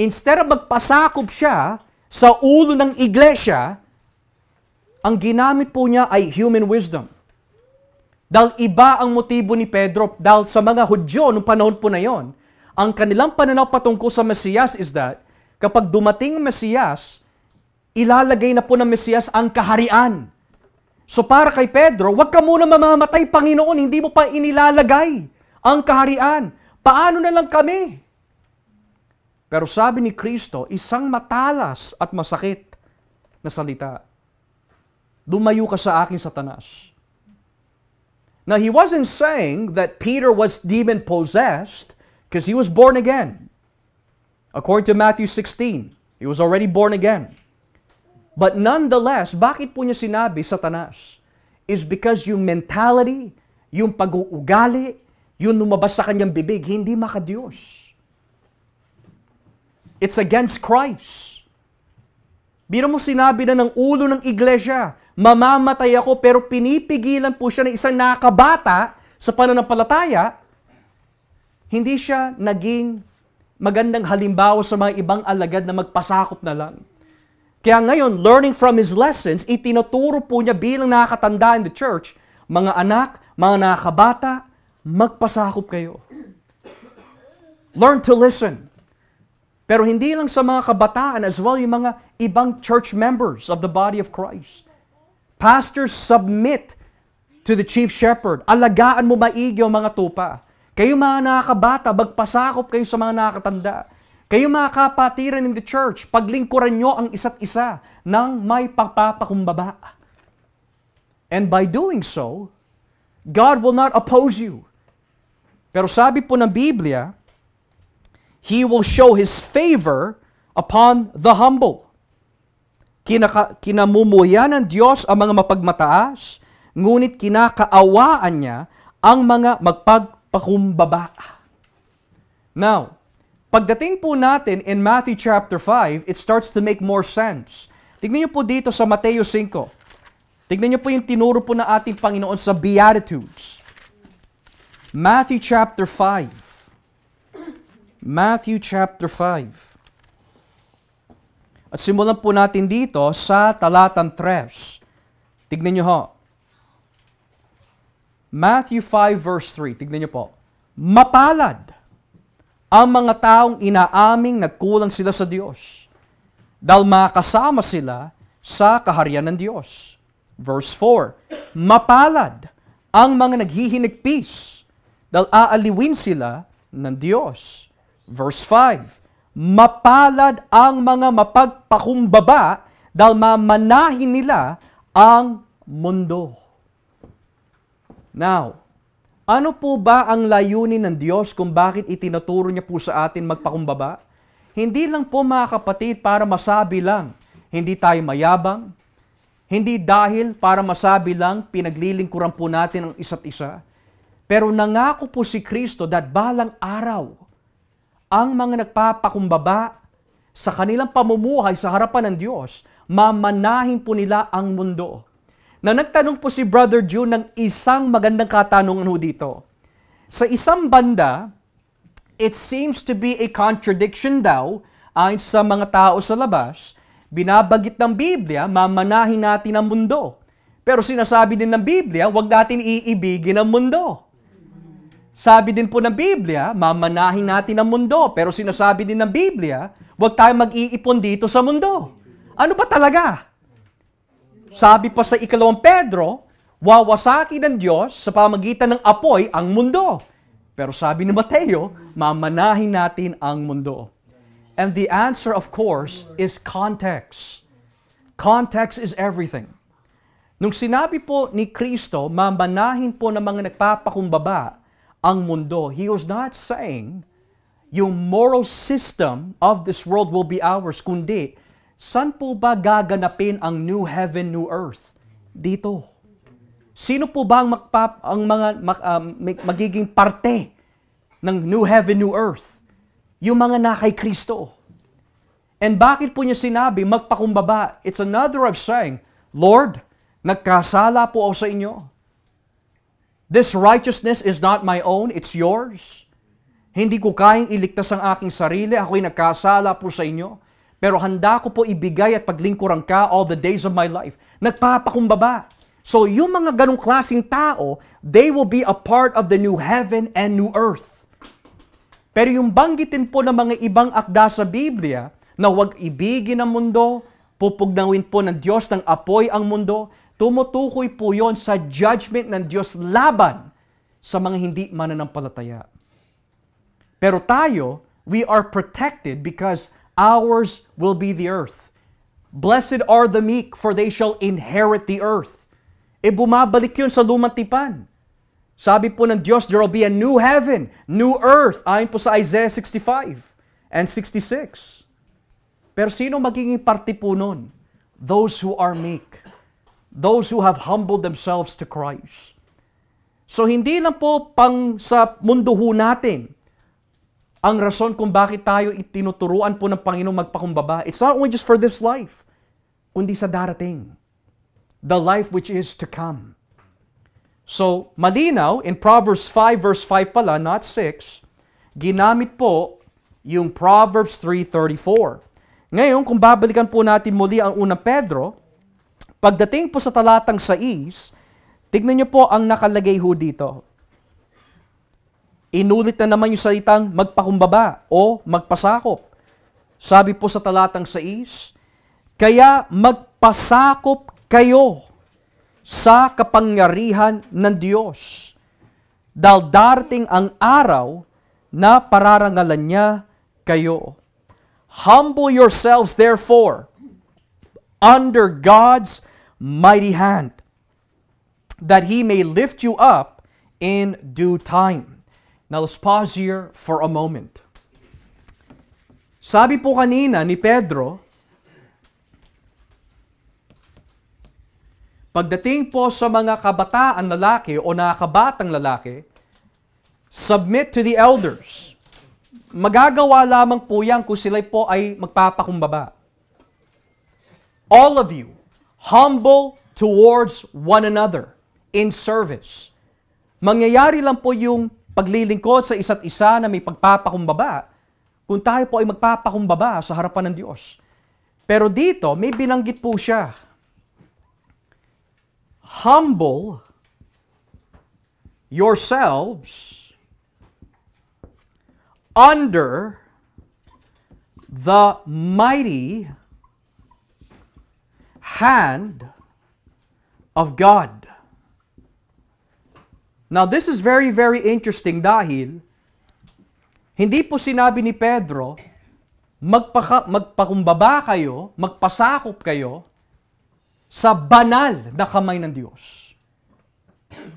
Instead of magpasakop siya sa ulo ng iglesia, ang ginamit po niya ay human wisdom. Dahil iba ang motibo ni Pedro dahil sa mga Hudyo noong panahon po na yon, ang kanilang pananaw patungkol sa Mesiyas is that kapag dumating ang Mesiyas, ilalagay na po ng Mesiyas ang kaharian. So para kay Pedro, huwag ka muna mamamatay, Panginoon, hindi mo pa inilalagay ang kaharian. Paano na lang kami? Pero sabi ni Kristo, isang matalas at masakit na salita. Dumayo ka sa akin, Satanas. Now, he wasn't saying that Peter was demon possessed because he was born again. According to Matthew 16, he was already born again. But nonetheless, bakit po niya sinabi Satanas? Is because yung mentality, yung pag-uugali, yun lumabas sa kanyang bibig, hindi makadiyos. It's against Christ. Biro mo sinabi na ng ulo ng iglesia, mamamatay ako pero pinipigilan po siya ng isang nakabata sa pananampalataya, hindi siya naging magandang halimbawa sa mga ibang alagad na magpasakop na lang. Kaya ngayon, learning from his lessons, itinuturo po niya bilang nakakatanda in the church, mga anak, mga nakabata, magpasakop kayo. Learn to listen. Pero hindi lang sa mga kabataan, as well yung mga ibang church members of the body of Christ. Pastors, submit to the chief shepherd. Alagaan mo maigi ang mga tupa. Kayo mga nakakabata, magpasakop kayo sa mga nakakatanda. Kayo mga kapatiran in the church, paglingkuran nyo ang isa't isa ng may pagpapakumbaba. And by doing so, God will not oppose you. Pero sabi po ng Biblia, He will show His favor upon the humble. Kinaka, kinamumuya ng Diyos ang mga mapagmataas, ngunit kinakaawaan niya ang mga magpagpakumbaba. Now, Pagdating po natin in Matthew chapter 5, it starts to make more sense. Tignan niyo po dito sa Mateo 5. Tignan niyo po yung tinuro po na ating Panginoon sa Beatitudes. Matthew chapter 5. Matthew chapter 5. At simulan po natin dito sa talatang 3. Tignan niyo ho. Matthew 5 verse 3. Tignan niyo po. Mapalad ang mga taong inaaming nagkulang sila sa Diyos dahil makasama sila sa kaharian ng Diyos. Verse 4, Mapalad ang mga naghihinigpis dahil aaliwin sila ng Diyos. Verse 5, Mapalad ang mga mapagpakumbaba dahil mamanahin nila ang mundo. Now, ano po ba ang layunin ng Diyos kung bakit itinuturo niya po sa atin magpakumbaba? Hindi lang po mga kapatid para masabi lang, hindi tayo mayabang, hindi dahil para masabi lang pinaglilingkuran po natin ang isa't isa. Pero nangako po si Kristo that balang araw, ang mga nagpapakumbaba sa kanilang pamumuhay sa harapan ng Diyos, mamanahin po nila ang mundo na nagtanong po si Brother June ng isang magandang katanungan ho dito. Sa isang banda, it seems to be a contradiction daw ayon sa mga tao sa labas. Binabagit ng Biblia, mamanahin natin ang mundo. Pero sinasabi din ng Biblia, huwag natin iibigin ang mundo. Sabi din po ng Biblia, mamanahin natin ang mundo. Pero sinasabi din ng Biblia, huwag tayong mag-iipon dito sa mundo. Ano ba talaga? Sabi pa sa ikalawang Pedro, wawasaki ng Diyos sa pamagitan ng apoy ang mundo. Pero sabi ni Mateo, mamanahin natin ang mundo. And the answer, of course, is context. Context is everything. Nung sinabi po ni Kristo, mamanahin po ng mga nagpapakumbaba ang mundo, He was not saying, yung moral system of this world will be ours, kundi San po ba gaganapin ang new heaven, new earth? Dito. Sino po ba ang, magpap, ang mga, mag, uh, magiging parte ng new heaven, new earth? Yung mga na kay Kristo. And bakit po niya sinabi, magpakumbaba? It's another of saying, Lord, nagkasala po ako sa inyo. This righteousness is not my own, it's yours. Hindi ko kayang iligtas ang aking sarili, ako'y nagkasala po sa inyo. Pero handa ko po ibigay at paglingkuran ka all the days of my life. Nagpapakumbaba. So yung mga ganong klasing tao, they will be a part of the new heaven and new earth. Pero yung banggitin po ng mga ibang akda sa Biblia na huwag ibigin ang mundo, pupugnawin po ng Diyos ng apoy ang mundo, tumutukoy po yon sa judgment ng Diyos laban sa mga hindi mananampalataya. Pero tayo, we are protected because Ours will be the earth. Blessed are the meek, for they shall inherit the earth. E bumabalik yun sa lumang Sabi po ng Diyos, there will be a new heaven, new earth, ayon po sa Isaiah 65 and 66. Pero sino magiging parte po nun? Those who are meek. Those who have humbled themselves to Christ. So hindi lang po pang sa mundo natin ang rason kung bakit tayo itinuturuan po ng Panginoon magpakumbaba, it's not only just for this life, kundi sa darating. The life which is to come. So, malinaw, in Proverbs 5 verse 5 pala, not 6, ginamit po yung Proverbs 3.34. Ngayon, kung babalikan po natin muli ang unang Pedro, pagdating po sa talatang 6, tignan niyo po ang nakalagay ho dito. Inulit na naman yung salitang magpakumbaba o magpasakop. Sabi po sa talatang 6, Kaya magpasakop kayo sa kapangyarihan ng Diyos. Dahil darating ang araw na pararangalan niya kayo. Humble yourselves therefore under God's mighty hand that He may lift you up in due time. Now let's pause here for a moment. Sabi po kanina ni Pedro, pagdating po sa mga kabataan lalaki o nakakabatang lalaki, submit to the elders. Magagawa lamang po yan kung sila po ay magpapakumbaba. All of you, humble towards one another in service. Mangyayari lang po yung paglilingkod sa isa't isa na may pagpapakumbaba, kung tayo po ay magpapakumbaba sa harapan ng Diyos. Pero dito, may binanggit po siya. Humble yourselves under the mighty hand of God. Now, this is very, very interesting dahil hindi po sinabi ni Pedro, magpaka, magpakumbaba kayo, magpasakop kayo sa banal na kamay ng Diyos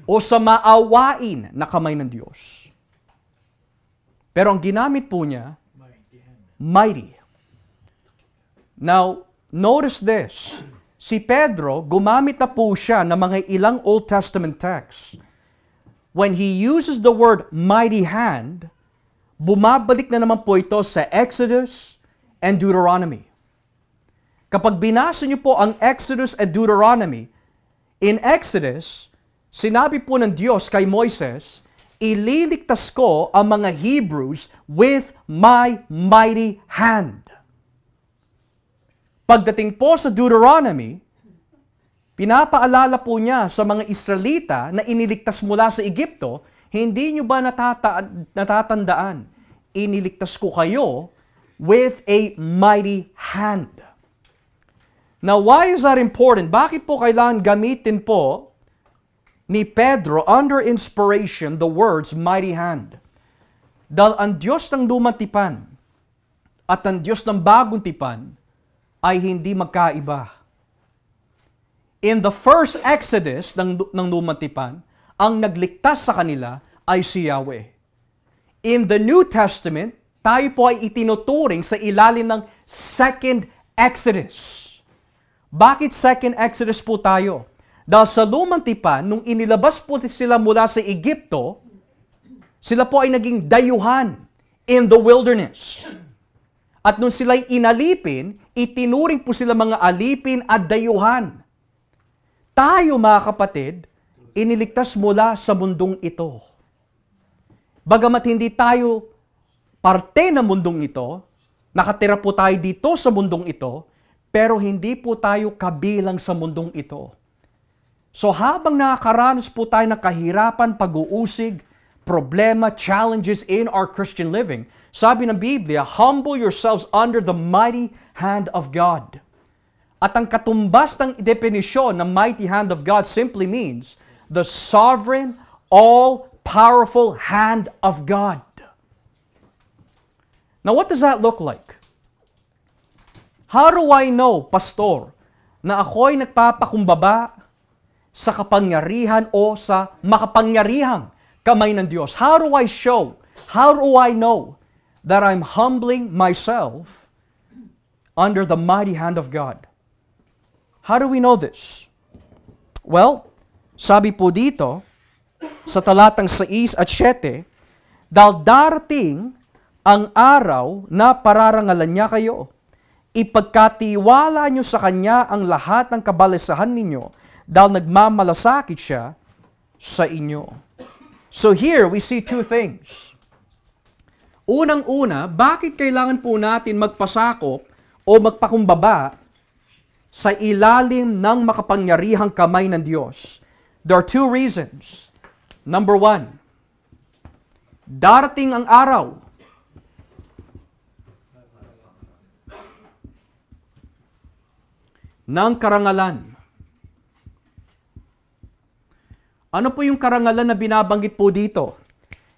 o sa maawain na kamay ng Diyos. Pero ang ginamit po niya, mighty. Now, notice this. Si Pedro, gumamit na po siya ng mga ilang Old Testament texts when he uses the word mighty hand, bumabalik na naman po ito sa Exodus and Deuteronomy. Kapag binasa niyo po ang Exodus and Deuteronomy, in Exodus, sinabi po ng Diyos kay Moises, ililigtas ko ang mga Hebrews with my mighty hand. Pagdating po sa Deuteronomy, Pinapaalala po niya sa mga Israelita na iniligtas mula sa Egipto, hindi niyo ba natata- natatandaan? Iniligtas ko kayo with a mighty hand. Now, why is that important? Bakit po kailangan gamitin po ni Pedro under inspiration the words mighty hand? Dahil ang Diyos ng lumang tipan at ang Diyos ng bagong tipan ay hindi magkaiba. In the first Exodus ng, ng Lumatipan, ang nagligtas sa kanila ay si Yahweh. In the New Testament, tayo po ay itinuturing sa ilalim ng Second Exodus. Bakit Second Exodus po tayo? Dahil sa lumang tipan, nung inilabas po sila mula sa Egypto, sila po ay naging dayuhan in the wilderness. At nung sila'y inalipin, itinuring po sila mga alipin at dayuhan. Tayo mga kapatid, iniligtas mula sa mundong ito. Bagamat hindi tayo parte ng mundong ito, nakatira po tayo dito sa mundong ito, pero hindi po tayo kabilang sa mundong ito. So habang nakakaranas po tayo ng kahirapan, pag-uusig, problema, challenges in our Christian living, sabi ng Biblia, humble yourselves under the mighty hand of God. At ang katumbas ng definisyon ng mighty hand of God simply means the sovereign, all-powerful hand of God. Now, what does that look like? How do I know, pastor, na ako'y nagpapakumbaba sa kapangyarihan o sa makapangyarihang kamay ng Diyos? How do I show? How do I know that I'm humbling myself under the mighty hand of God? How do we know this? Well, sabi po dito, sa talatang 6 at 7, dahil darating ang araw na pararangalan niya kayo. Ipagkatiwala niyo sa kanya ang lahat ng kabalisahan ninyo dahil nagmamalasakit siya sa inyo. So here we see two things. Unang-una, bakit kailangan po natin magpasakop o magpakumbaba sa ilalim ng makapangyarihang kamay ng Diyos. There are two reasons. Number one, darating ang araw ng karangalan. Ano po yung karangalan na binabanggit po dito?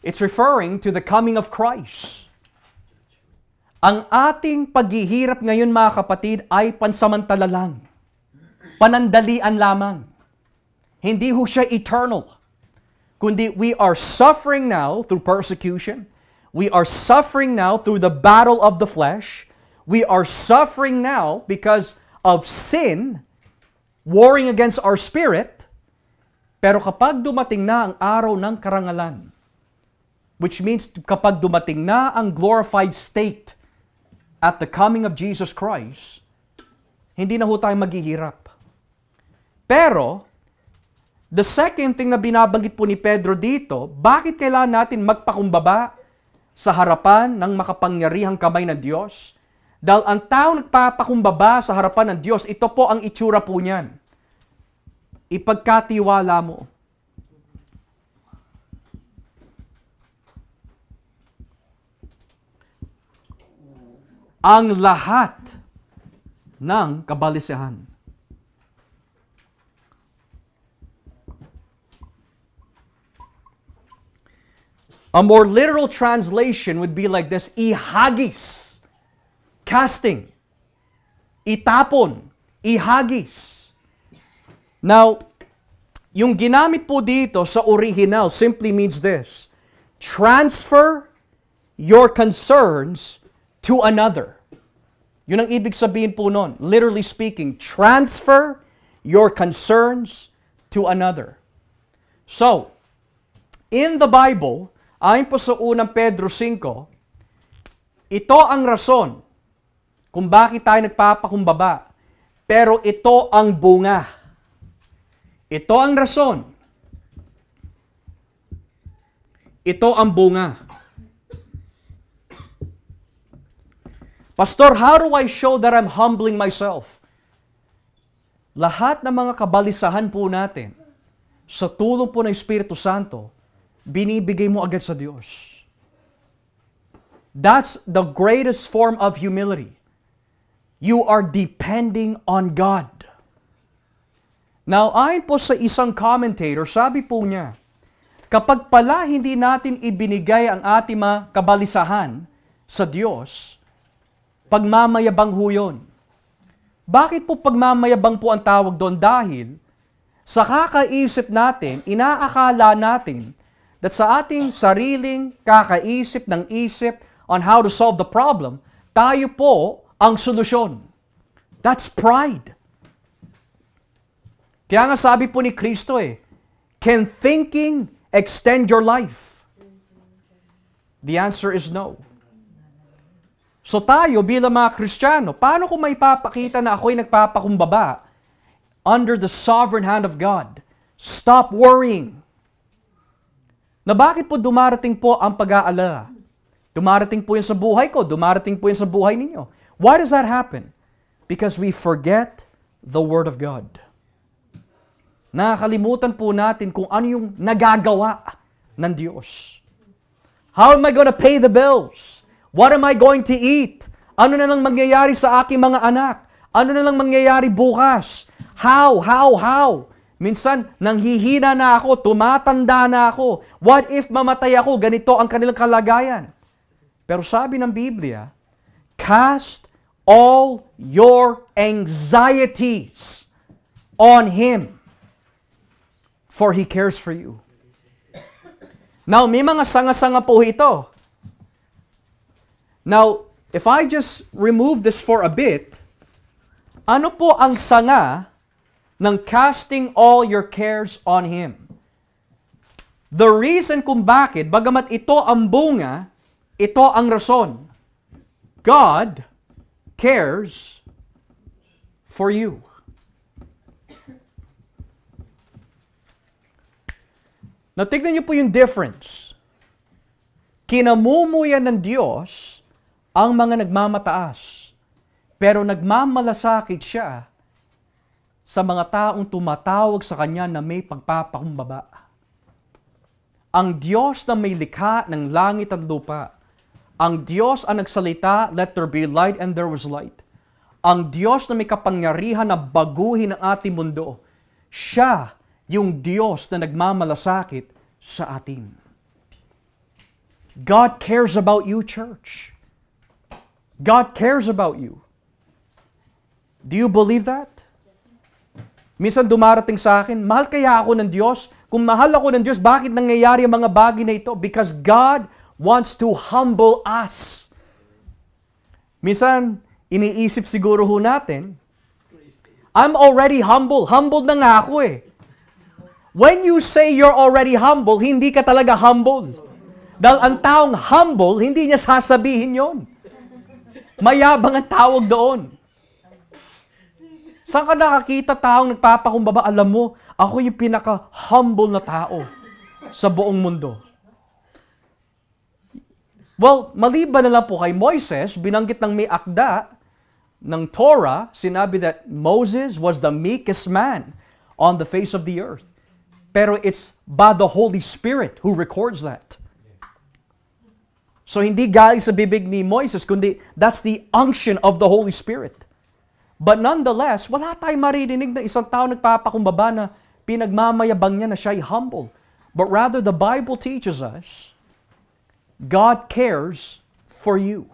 It's referring to the coming of Christ. Ang ating paghihirap ngayon mga kapatid ay pansamantala lang. Panandalian lamang. Hindi ho siya eternal. Kundi we are suffering now through persecution. We are suffering now through the battle of the flesh. We are suffering now because of sin, warring against our spirit. Pero kapag dumating na ang araw ng karangalan, which means kapag dumating na ang glorified state, at the coming of Jesus Christ, hindi na ho tayo maghihirap. Pero, the second thing na binabanggit po ni Pedro dito, bakit kailangan natin magpakumbaba sa harapan ng makapangyarihang kamay ng Diyos? Dahil ang tao nagpapakumbaba sa harapan ng Diyos, ito po ang itsura po niyan. Ipagkatiwala mo ang lahat ng kabalisehan. A more literal translation would be like this, ihagis, casting, itapon, ihagis. Now, yung ginamit po dito sa original simply means this, transfer your concerns to another. Yun ang ibig sabihin po nun. Literally speaking, transfer your concerns to another. So, in the Bible, ayon po sa unang Pedro 5, ito ang rason kung bakit tayo nagpapakumbaba. Pero ito ang bunga. Ito ang rason. Ito ang bunga. Pastor, how do I show that I'm humbling myself? Lahat ng mga kabalisahan po natin, sa tulong po ng Espiritu Santo, binibigay mo agad sa Diyos. That's the greatest form of humility. You are depending on God. Now, ayon po sa isang commentator, sabi po niya, kapag pala hindi natin ibinigay ang ating mga kabalisahan sa Diyos, Pagmamayabang ho yun. Bakit po pagmamayabang po ang tawag doon? Dahil sa kakaisip natin, inaakala natin that sa ating sariling kakaisip ng isip on how to solve the problem, tayo po ang solusyon. That's pride. Kaya nga sabi po ni Kristo eh, can thinking extend your life? The answer is no. So tayo bilang mga Kristiyano, paano kung may papakita na ako'y nagpapakumbaba under the sovereign hand of God? Stop worrying. Na bakit po dumarating po ang pag-aalala? Dumarating po yan sa buhay ko, dumarating po yan sa buhay ninyo. Why does that happen? Because we forget the Word of God. Nakakalimutan po natin kung ano yung nagagawa ng Diyos. How am I gonna pay the bills? What am I going to eat? Ano na lang mangyayari sa aking mga anak? Ano na lang mangyayari bukas? How, how, how? Minsan, nanghihina na ako, tumatanda na ako. What if mamatay ako? Ganito ang kanilang kalagayan. Pero sabi ng Biblia, cast all your anxieties on Him, for He cares for you. Now, may mga sanga-sanga po ito. Now, if I just remove this for a bit, ano po ang sanga ng casting all your cares on Him? The reason kung bakit, bagamat ito ang bunga, ito ang rason. God cares for you. Now, tignan niyo po yung difference. Kinamumuyan ng Diyos ang mga nagmamataas, pero nagmamalasakit siya sa mga taong tumatawag sa kanya na may pagpapakumbaba. Ang Diyos na may likha ng langit at lupa, ang Diyos ang nagsalita, let there be light and there was light. Ang Diyos na may kapangyarihan na baguhin ang ating mundo, siya yung Diyos na nagmamalasakit sa atin. God cares about you, church. God cares about you. Do you believe that? Minsan dumarating sa akin, mahal kaya ako ng Diyos? Kung mahal ako ng Diyos, bakit nangyayari ang mga bagay na ito? Because God wants to humble us. Minsan, iniisip siguro ho natin, I'm already humble. Humble na nga ako eh. When you say you're already humble, hindi ka talaga humble. Dahil ang taong humble, hindi niya sasabihin yon. Mayabang ang tawag doon. Saan ka nakakita taong nagpapakumbaba? Alam mo, ako yung pinaka-humble na tao sa buong mundo. Well, maliban na lang po kay Moises, binanggit ng may akda ng Torah, sinabi that Moses was the meekest man on the face of the earth. Pero it's by the Holy Spirit who records that. So hindi galing sa bibig ni Moises, kundi that's the unction of the Holy Spirit. But nonetheless, wala tayong maririnig na isang tao nagpapakumbaba na pinagmamayabang niya na siya ay humble. But rather, the Bible teaches us, God cares for you.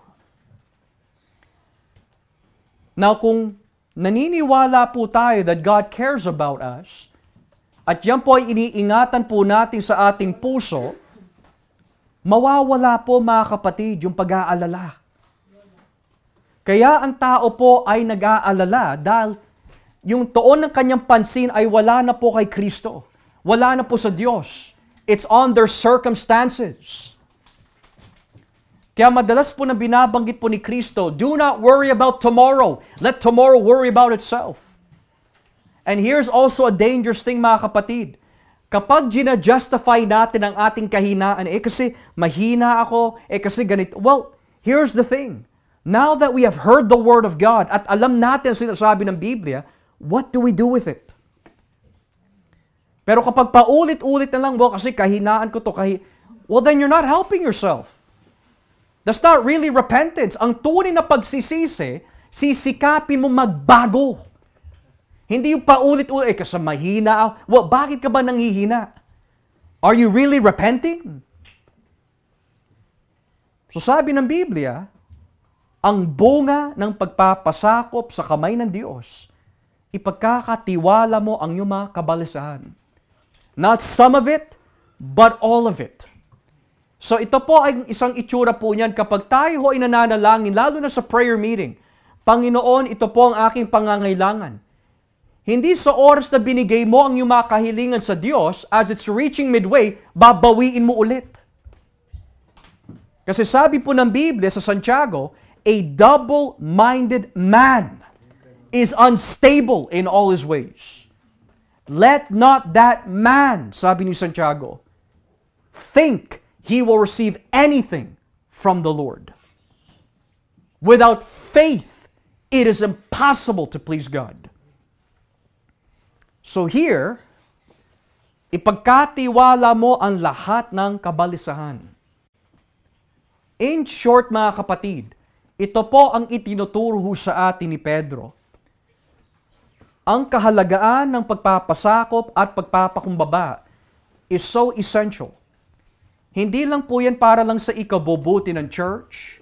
Now, kung naniniwala po tayo that God cares about us, at yan po ay iniingatan po natin sa ating puso, mawawala po mga kapatid yung pag-aalala. Kaya ang tao po ay nag-aalala dahil yung toon ng kanyang pansin ay wala na po kay Kristo. Wala na po sa Diyos. It's on their circumstances. Kaya madalas po na binabanggit po ni Kristo, do not worry about tomorrow. Let tomorrow worry about itself. And here's also a dangerous thing mga kapatid. Kapag gina-justify natin ang ating kahinaan, eh kasi mahina ako, eh kasi ganito. Well, here's the thing. Now that we have heard the Word of God at alam natin sinasabi ng Biblia, what do we do with it? Pero kapag paulit-ulit na lang, well, kasi kahinaan ko to, kahi well, then you're not helping yourself. That's not really repentance. Ang tunay na pagsisisi, sisikapin mo magbago. Hindi yung paulit-ulit, eh, kasi mahina ako. Well, bakit ka ba nanghihina? Are you really repenting? So sabi ng Biblia, ang bunga ng pagpapasakop sa kamay ng Diyos, ipagkakatiwala mo ang iyong mga kabalisahan. Not some of it, but all of it. So ito po ay isang itsura po niyan kapag tayo ay nananalangin, lalo na sa prayer meeting. Panginoon, ito po ang aking pangangailangan. Hindi sa oras na binigay mo ang iyong mga kahilingan sa Diyos, as it's reaching midway, babawiin mo ulit. Kasi sabi po ng Biblia sa Santiago, a double-minded man is unstable in all his ways. Let not that man, sabi ni Santiago, think he will receive anything from the Lord. Without faith, it is impossible to please God. So here, ipagkatiwala mo ang lahat ng kabalisahan. In short mga kapatid, ito po ang itinuturo sa atin ni Pedro. Ang kahalagaan ng pagpapasakop at pagpapakumbaba is so essential. Hindi lang po yan para lang sa ikabubuti ng church.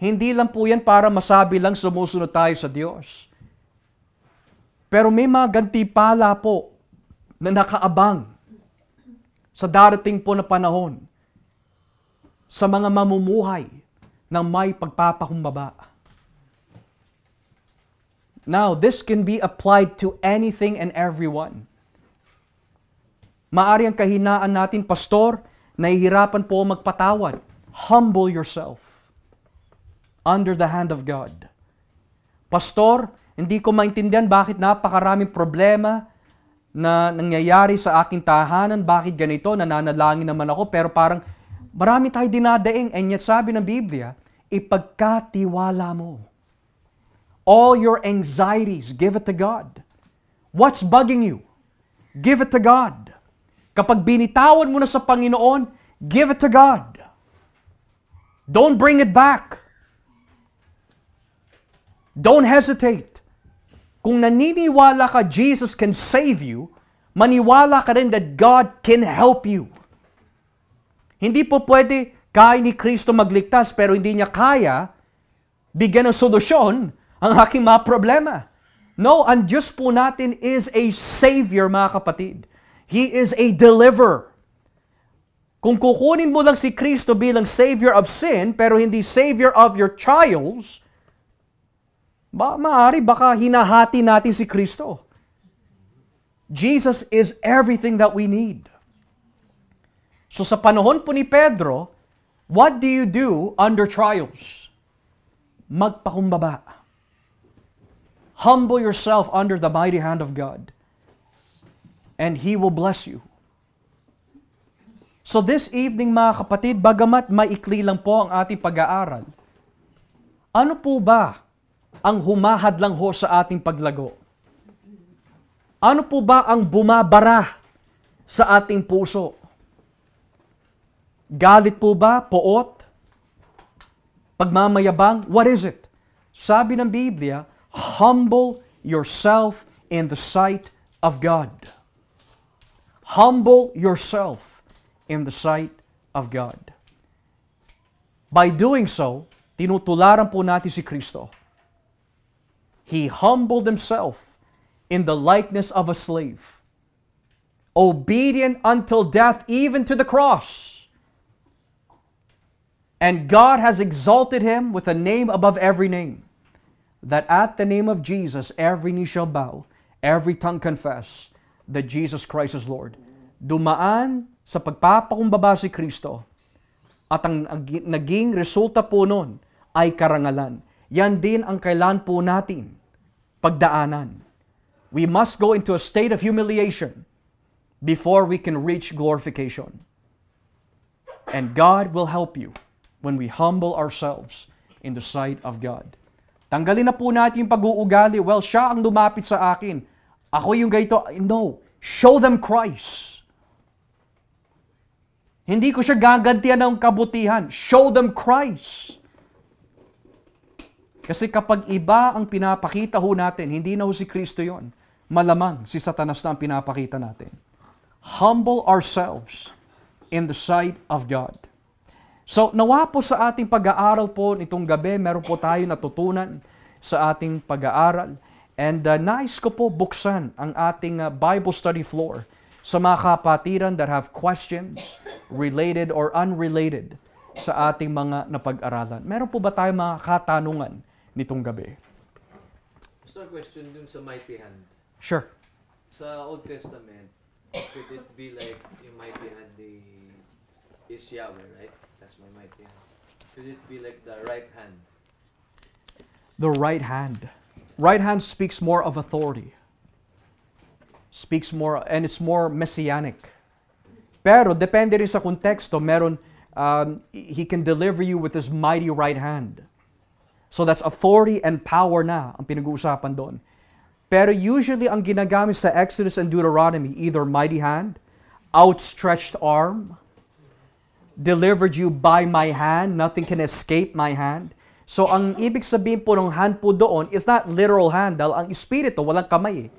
Hindi lang po yan para masabi lang sumusunod tayo sa Diyos. Pero may mga gantipala po na nakaabang sa darating po na panahon sa mga mamumuhay ng may pagpapakumbaba. Now, this can be applied to anything and everyone. Maari ang kahinaan natin, Pastor, nahihirapan po magpatawad. Humble yourself under the hand of God. Pastor, hindi ko maintindihan bakit napakaraming problema na nangyayari sa aking tahanan. Bakit ganito? Nananalangin naman ako. Pero parang marami tayo dinadaing. And yet sabi ng Biblia, ipagkatiwala mo. All your anxieties, give it to God. What's bugging you? Give it to God. Kapag binitawan mo na sa Panginoon, give it to God. Don't bring it back. Don't hesitate. Kung naniniwala ka Jesus can save you, maniwala ka rin that God can help you. Hindi po pwede kaya ni Kristo magligtas pero hindi niya kaya bigyan ng solusyon ang aking mga problema. No, ang Diyos po natin is a Savior, mga kapatid. He is a deliverer. Kung kukunin mo lang si Kristo bilang Savior of sin, pero hindi Savior of your trials, ba, maari baka hinahati natin si Kristo. Jesus is everything that we need. So sa panahon po ni Pedro, what do you do under trials? Magpakumbaba. Humble yourself under the mighty hand of God, and He will bless you. So this evening mga kapatid, bagamat maikli lang po ang ating pag-aaral, ano po ba ang humahad lang ho sa ating paglago? Ano po ba ang bumabara sa ating puso? Galit po ba? Poot? Pagmamayabang? What is it? Sabi ng Biblia, humble yourself in the sight of God. Humble yourself in the sight of God. By doing so, tinutularan po natin si Kristo He humbled himself in the likeness of a slave, obedient until death, even to the cross. And God has exalted him with a name above every name, that at the name of Jesus every knee shall bow, every tongue confess that Jesus Christ is Lord. Dumaan sa pagpapakumbaba si Kristo at ang naging resulta po noon ay karangalan. yan din ang kailan po natin pagdaanan. We must go into a state of humiliation before we can reach glorification. And God will help you when we humble ourselves in the sight of God. Tanggalin na po natin yung pag-uugali. Well, siya ang lumapit sa akin. Ako yung gayto. No. Show them Christ. Hindi ko siya gagantian ng kabutihan. Show them Christ. Kasi kapag iba ang pinapakita ho natin, hindi na ho si Kristo yon. Malamang si Satanas na ang pinapakita natin. Humble ourselves in the sight of God. So, nawa po sa ating pag-aaral po nitong gabi, meron po tayo natutunan sa ating pag-aaral. And uh, nais ko po buksan ang ating uh, Bible study floor sa mga kapatiran that have questions related or unrelated sa ating mga napag-aralan. Meron po ba tayong mga katanungan nitong gabi. Gusto question dun sa mighty hand. Sure. Sa Old Testament, could it be like yung mighty hand ni is Yahweh, right? That's my mighty hand. Could it be like the right hand? The right hand. Right hand speaks more of authority. Speaks more, and it's more messianic. Pero depende rin sa konteksto, meron, um, he can deliver you with his mighty right hand. So that's authority and power na ang pinag-uusapan doon. Pero usually ang ginagamit sa Exodus and Deuteronomy, either mighty hand, outstretched arm, delivered you by my hand, nothing can escape my hand. So ang ibig sabihin po ng hand po doon is not literal hand, dahil ang espiritu, walang kamay. Eh.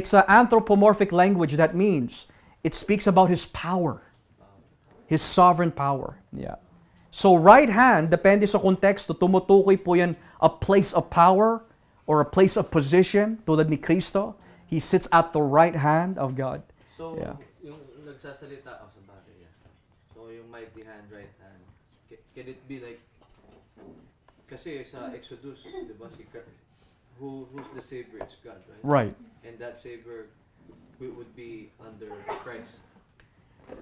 It's an anthropomorphic language that means it speaks about His power, His sovereign power. Yeah. So right hand, depende sa konteksto, tumutukoy po yan a place of power or a place of position, tulad ni Kristo. He sits at the right hand of God. So, yeah. yung nagsasalita ako sa bagay yan. So, yung mighty hand, right hand, can it be like, kasi sa Exodus, di ba, si who, who's the savior? It's God, right? Right. And that savior would be under Christ.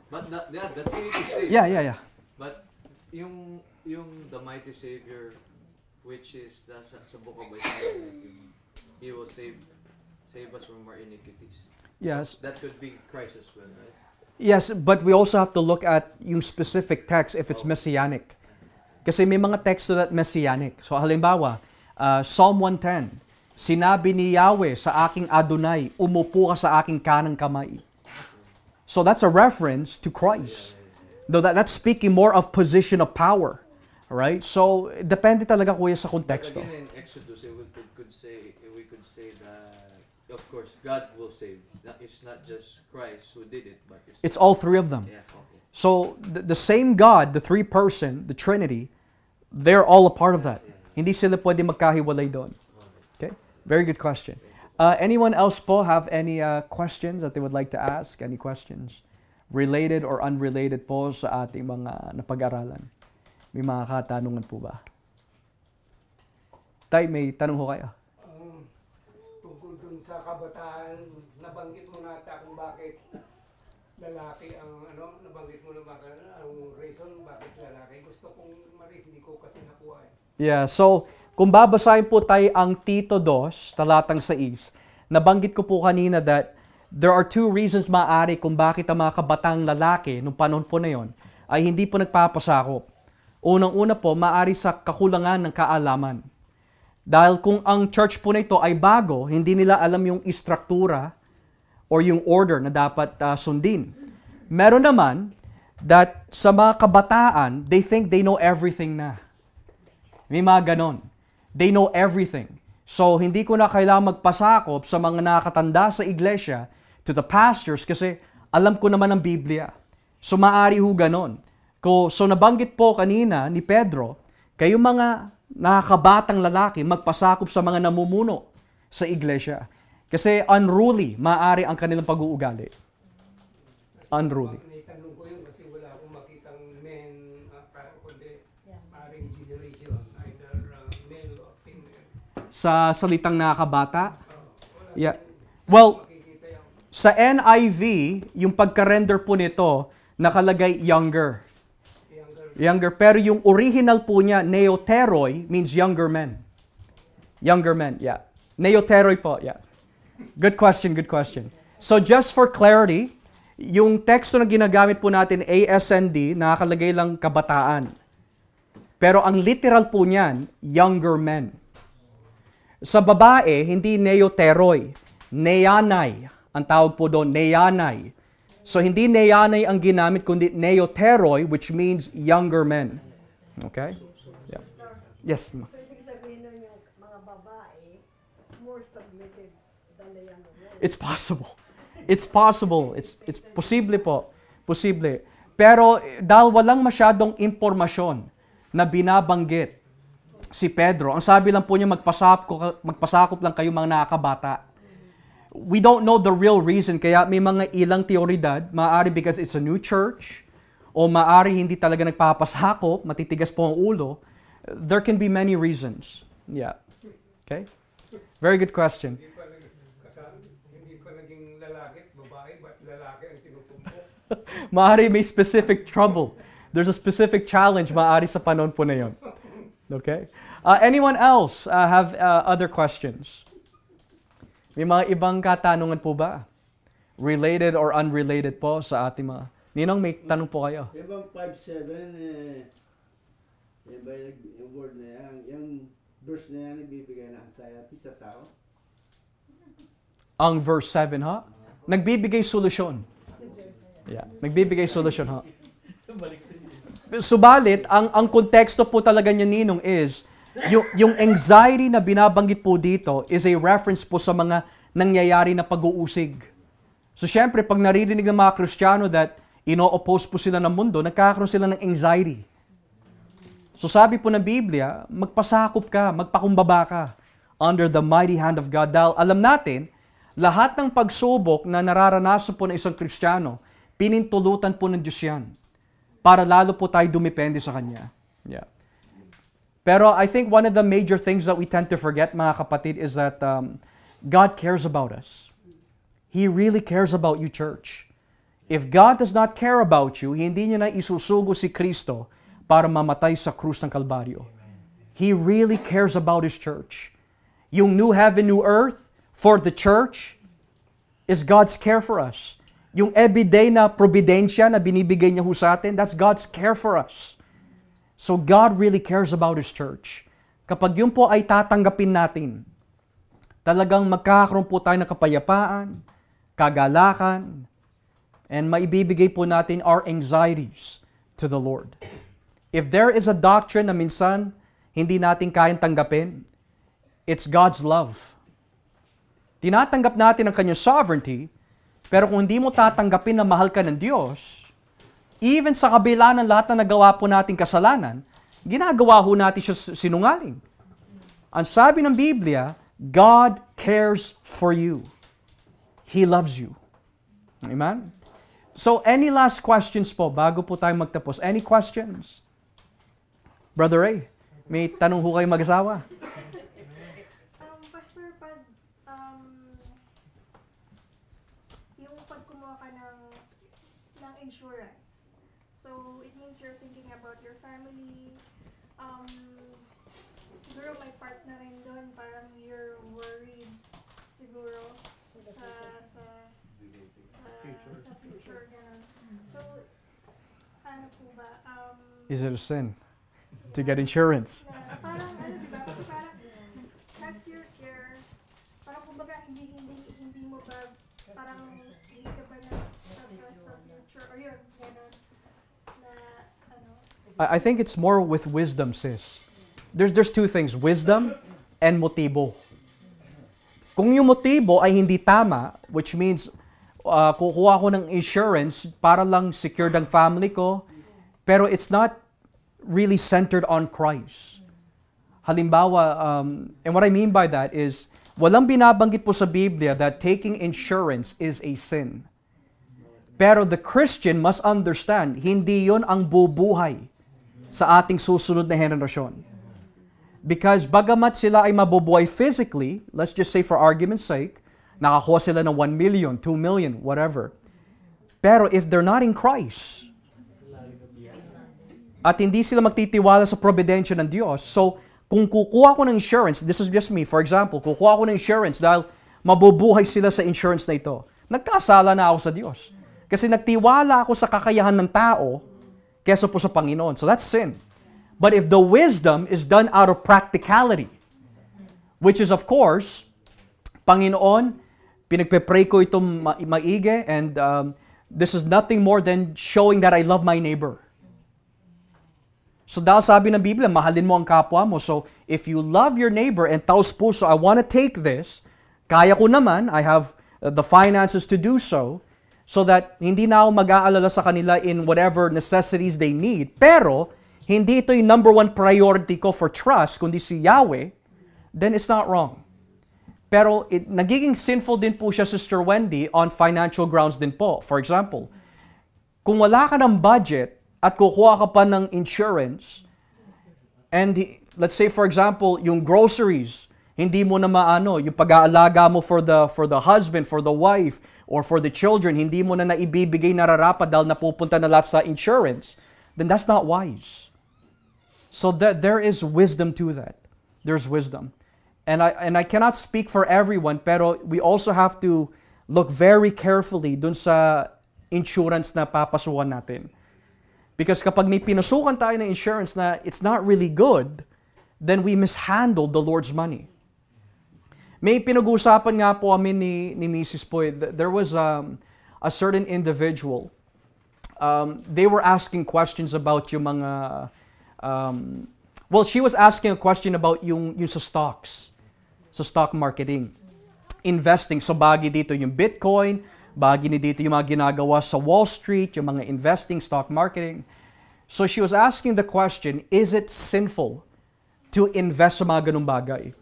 But not, yeah, that's what you say. Yeah, yeah, yeah. But yung yung the mighty savior which is that's sa book of Isaiah he will save save us from our iniquities. Yes. That could be Christ as well, right? Yes, but we also have to look at yung specific text if it's oh. messianic. Kasi may mga texto that messianic. So halimbawa, uh, Psalm 110, sinabi ni Yahweh sa aking Adonai, umupo ka sa aking kanang kamay. So that's a reference to Christ. Though that, that's speaking more of position of power. Right? So, depende talaga kuya sa konteksto. in Exodus, eh, we could, could say, eh, we could say that, of course, God will save. It's not just Christ who did it, but it's, it's all three of them. Yeah, okay. So, the, the same God, the three person, the Trinity, they're all a part of that. Hindi sila pwede magkahiwalay doon. Okay? Very good question. Uh, anyone else po have any uh, questions that they would like to ask? Any questions? related or unrelated po sa ating mga napag-aralan. May mga katanungan po ba? Tay, may tanong ho kayo. Um, tungkol dun sa kabataan, nabanggit mo na ata kung bakit lalaki ang ano, nabanggit mo na bakit ang reason bakit lalaki. Gusto kong mari, hindi ko kasi nakuha eh. Yeah, so kung babasahin po tayo ang Tito 2, talatang 6, nabanggit ko po kanina that there are two reasons maaari kung bakit ang mga kabatang lalaki nung panahon po na yon ay hindi po nagpapasakop. Unang-una po, maari sa kakulangan ng kaalaman. Dahil kung ang church po na ito ay bago, hindi nila alam yung istruktura or yung order na dapat uh, sundin. Meron naman that sa mga kabataan, they think they know everything na. May mga ganon. They know everything. So, hindi ko na kailangan magpasakop sa mga nakatanda sa iglesia to the pastors kasi alam ko naman ang Biblia. So maari ho ganon. Ko, so nabanggit po kanina ni Pedro, kayo mga nakakabatang lalaki magpasakop sa mga namumuno sa iglesia. Kasi unruly, maari ang kanilang pag-uugali. Unruly. Sa salitang nakakabata? Yeah. Well, sa NIV, yung pagka-render po nito, nakalagay younger. Younger. Pero yung original po niya, neoteroi, means younger men. Younger men, yeah. Neoteroi po, yeah. Good question, good question. So just for clarity, yung teksto na ginagamit po natin, ASND, nakakalagay lang kabataan. Pero ang literal po niyan, younger men. Sa babae, hindi neoteroy, neanay. Ang tawag po doon, neyanay. So hindi neyanay ang ginamit, kundi neoteroy, which means younger men. Okay? Yeah. Yes. Ma. It's possible. It's possible. It's, it's posible po. Posible. Pero dahil walang masyadong impormasyon na binabanggit si Pedro, ang sabi lang po niya, magpasakop, magpasakop lang kayo mga nakakabata. we don't know the real reason. Kaya may mga ilang teoridad, maaari because it's a new church, o maaari hindi talaga nagpapasakop, matitigas po ang ulo. There can be many reasons. Yeah. Okay? Very good question. maaari may specific trouble. There's a specific challenge maaari sa panon po na yun. Okay? Uh, anyone else uh, have uh, other questions? May mga ibang katanungan po ba? Related or unrelated po sa ating mga... Ninong, may tanong po kayo. Ibang bang 5-7, eh, yung ba yung word na yan, yung verse na yan nagbibigay ng anxiety sa tao? Ang verse 7, ha? Nagbibigay solusyon. Yeah. Nagbibigay solusyon, ha? Subalit, ang, ang konteksto po talaga niya ninong is, yung, yung anxiety na binabanggit po dito is a reference po sa mga nangyayari na pag-uusig. So syempre, pag naririnig ng mga Kristiyano that ino-oppose po sila ng mundo, nagkakaroon sila ng anxiety. So sabi po ng Biblia, magpasakop ka, magpakumbaba ka under the mighty hand of God. Dahil alam natin, lahat ng pagsubok na nararanasan po ng isang Kristiyano, pinintulutan po ng Diyos yan para lalo po tayo dumepende sa Kanya. Yeah. Pero I think one of the major things that we tend to forget, mga kapatid, is that um, God cares about us. He really cares about you, church. If God does not care about you, hindi niya na isusugo si Kristo para mamatay sa krus ng Kalbaryo. He really cares about His church. Yung new heaven, new earth for the church is God's care for us. Yung everyday na providensya na binibigay niya ho sa atin, that's God's care for us. So God really cares about His church. Kapag yun po ay tatanggapin natin, talagang magkakaroon po tayo ng kapayapaan, kagalakan, and maibibigay po natin our anxieties to the Lord. If there is a doctrine na minsan hindi natin kayang tanggapin, it's God's love. Tinatanggap natin ang kanyang sovereignty, pero kung hindi mo tatanggapin na mahal ka ng Diyos, even sa kabila ng lahat na nagawa po nating kasalanan, ginagawa ho natin siya sinungaling. Ang sabi ng Biblia, God cares for you. He loves you. Amen? So, any last questions po bago po tayo magtapos? Any questions? Brother Ray, may tanong ho kayo mag-asawa? is it a sin to get insurance? I think it's more with wisdom, sis. There's, there's two things, wisdom and motibo. Kung yung motibo ay hindi tama, which means uh, kukuha ko ng insurance para lang secure ang family ko, Pero it's not really centered on Christ. Halimbawa, um, and what I mean by that is, walang binabanggit po sa Biblia that taking insurance is a sin. Pero the Christian must understand, hindi yon ang bubuhay sa ating susunod na henerasyon. Because bagamat sila ay mabubuhay physically, let's just say for argument's sake, nakakuha sila ng 1 million, 2 million, whatever. Pero if they're not in Christ, at hindi sila magtitiwala sa probidensya ng Diyos. So, kung kukuha ko ng insurance, this is just me, for example, kukuha ko ng insurance dahil mabubuhay sila sa insurance na ito, nagkasala na ako sa Diyos. Kasi nagtiwala ako sa kakayahan ng tao kesa po sa Panginoon. So that's sin. But if the wisdom is done out of practicality, which is of course, Panginoon, pinagpe-pray ko itong maigi and um, this is nothing more than showing that I love my neighbor. So daw sabi ng Biblia, mahalin mo ang kapwa mo. So if you love your neighbor and taos puso, I want to take this, kaya ko naman, I have uh, the finances to do so, so that hindi na ako mag-aalala sa kanila in whatever necessities they need. Pero, hindi ito yung number one priority ko for trust, kundi si Yahweh, then it's not wrong. Pero it, nagiging sinful din po siya, Sister Wendy, on financial grounds din po. For example, kung wala ka ng budget, at kukuha ka pa ng insurance, and let's say for example, yung groceries, hindi mo na maano, yung pag-aalaga mo for the, for the husband, for the wife, or for the children, hindi mo na naibibigay nararapat dahil napupunta na lahat sa insurance, then that's not wise. So that there is wisdom to that. There's wisdom. And I, and I cannot speak for everyone, pero we also have to look very carefully dun sa insurance na papasukan natin. Because kapag may pinusukan tayo ng insurance na it's not really good, then we mishandled the Lord's money. May pinag-uusapan nga po kami ni, ni Mrs. Poy. There was um, a certain individual. Um, they were asking questions about yung mga... Um, well, she was asking a question about yung, yung sa stocks. Sa stock marketing. Investing. So, bagay dito yung Bitcoin, bagay ni dito yung mga ginagawa sa Wall Street, yung mga investing, stock marketing. So she was asking the question, is it sinful to invest sa mga ganung bagay?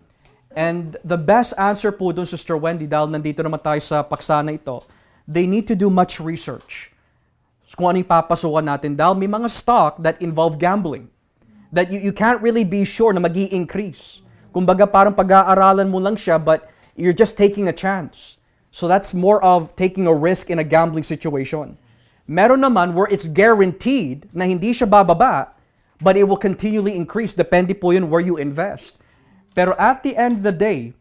And the best answer po doon, Sister Wendy, dahil nandito naman tayo sa paksa na ito, they need to do much research. So kung ano yung papasukan natin, dahil may mga stock that involve gambling that you, you can't really be sure na mag increase Kumbaga parang pag-aaralan mo lang siya but you're just taking a chance. So that's more of taking a risk in a gambling situation. Meron naman where it's guaranteed na hindi siya bababa, but it will continually increase depending po yun where you invest. Pero at the end of the day,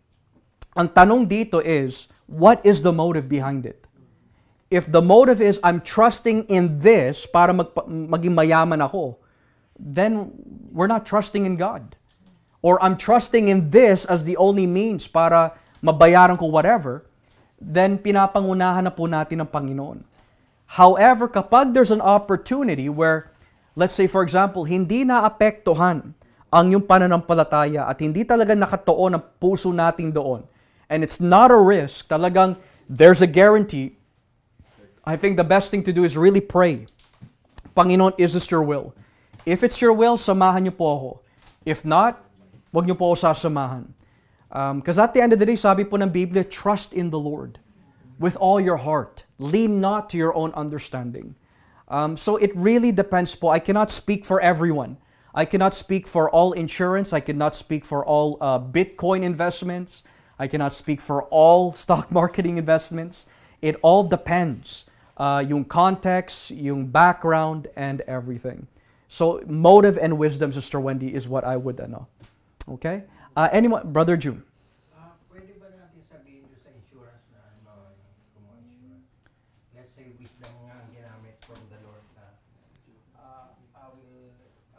ang tanong dito is, what is the motive behind it? If the motive is, I'm trusting in this para mag maging mayaman ako, then we're not trusting in God. Or I'm trusting in this as the only means para mabayaran ko whatever, then pinapangunahan na po natin ng Panginoon. However, kapag there's an opportunity where, let's say for example, hindi naapektuhan ang yung pananampalataya at hindi talaga nakatoon ang puso natin doon, and it's not a risk, talagang there's a guarantee, I think the best thing to do is really pray. Panginoon, is this your will? If it's your will, samahan niyo po ako. If not, wag niyo po ako sasamahan. Because um, at the end of the day, sabi po ng Biblia, trust in the Lord with all your heart. Lean not to your own understanding. Um, so it really depends po. I cannot speak for everyone. I cannot speak for all insurance. I cannot speak for all uh, Bitcoin investments. I cannot speak for all stock marketing investments. It all depends. Uh, yung context, yung background, and everything. So motive and wisdom, Sister Wendy, is what I would know. Okay? Uh, ah, anyone, Brother June. Uh, pwede ba natin sabihin sa insurance na ano, kung insurance? Let's say wisdom nga ang ginamit from the Lord na uh, I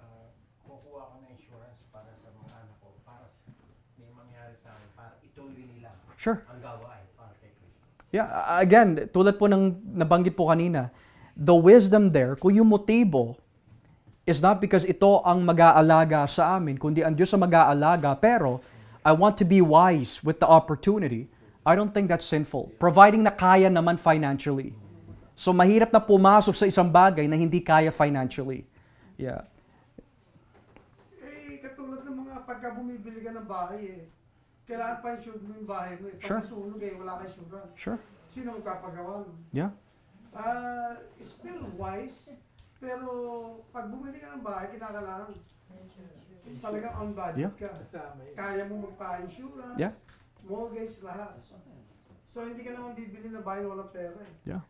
uh, kukuha ko insurance para sa mga anak ko, para sa, may mangyari sa akin, para ituloy nila sure. ang gawain. Yeah, again, tulad po ng nabanggit po kanina, the wisdom there, kung yung motibo is not because ito ang mag-aalaga sa amin, kundi ang Diyos ang mag-aalaga. Pero, I want to be wise with the opportunity. I don't think that's sinful. Providing na kaya naman financially. So, mahirap na pumasok sa isang bagay na hindi kaya financially. Yeah. Eh, katulad ng mga pagka bumibili ka ng bahay eh, kailangan pa insured mo yung bahay mo eh. Pag sure. nasunog eh, wala kang insurance. Sure. Sino magpapagawa mo? Yeah. Uh, still wise pero pag bumili ka ng bahay, kinakailangan Talaga on budget yeah. ka. Kaya mo magpa-insurance, yeah. mortgage, lahat. So hindi ka naman bibili na bahay na walang pera. Eh. Yeah.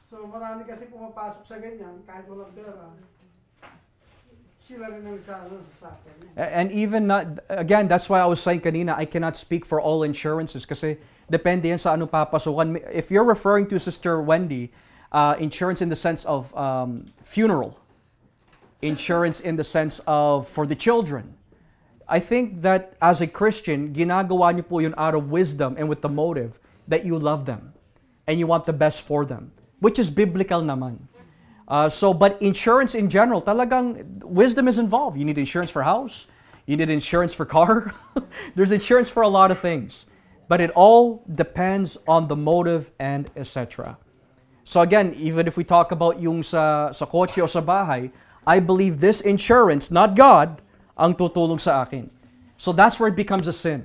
So marami kasi pumapasok sa ganyan, kahit walang pera, And even not, again, that's why I was saying kanina, I cannot speak for all insurances kasi depende yan sa ano papasukan. If you're referring to Sister Wendy, Uh, insurance in the sense of um, funeral, insurance in the sense of for the children. I think that as a Christian, ginagawa niyo po yun out of wisdom and with the motive that you love them and you want the best for them, which is biblical naman. Uh, so, but insurance in general, talagang wisdom is involved. You need insurance for house, you need insurance for car. There's insurance for a lot of things, but it all depends on the motive and etc. So again, even if we talk about yung sa, sa kotse o sa bahay, I believe this insurance, not God, ang tutulong sa akin. So that's where it becomes a sin.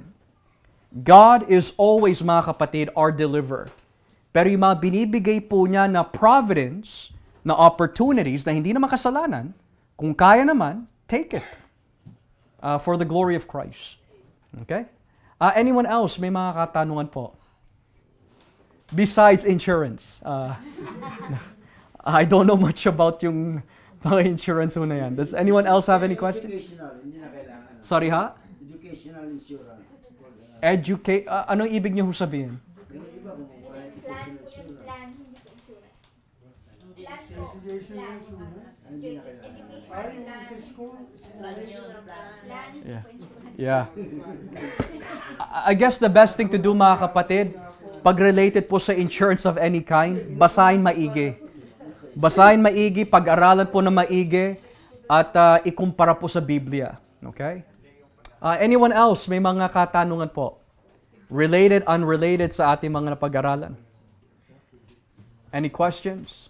God is always, mga kapatid, our deliverer. Pero yung mga binibigay po niya na providence, na opportunities na hindi naman kasalanan, kung kaya naman, take it uh, for the glory of Christ. Okay? Uh, anyone else may mga katanungan po? besides insurance. Uh, I don't know much about yung mga insurance mo na yan. Does anyone else have any questions? Sorry ha? Educational insurance. Educate, uh, anong ibig niyo sabihin? Yeah. yeah. I guess the best thing to do mga kapatid, Pag related po sa insurance of any kind, basahin maigi. Basahin maigi, pag-aralan po na maigi, at uh, ikumpara po sa Biblia. Okay? Uh, anyone else, may mga katanungan po? Related, unrelated sa ating mga napag-aralan? Any questions?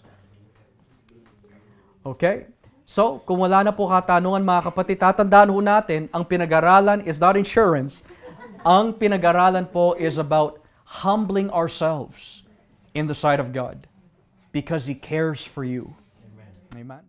Okay? So, kung wala na po katanungan mga kapatid, tatandaan ho natin, ang pinag-aralan is not insurance. Ang pinag-aralan po is about humbling ourselves in the sight of God because He cares for you. Amen. Amen.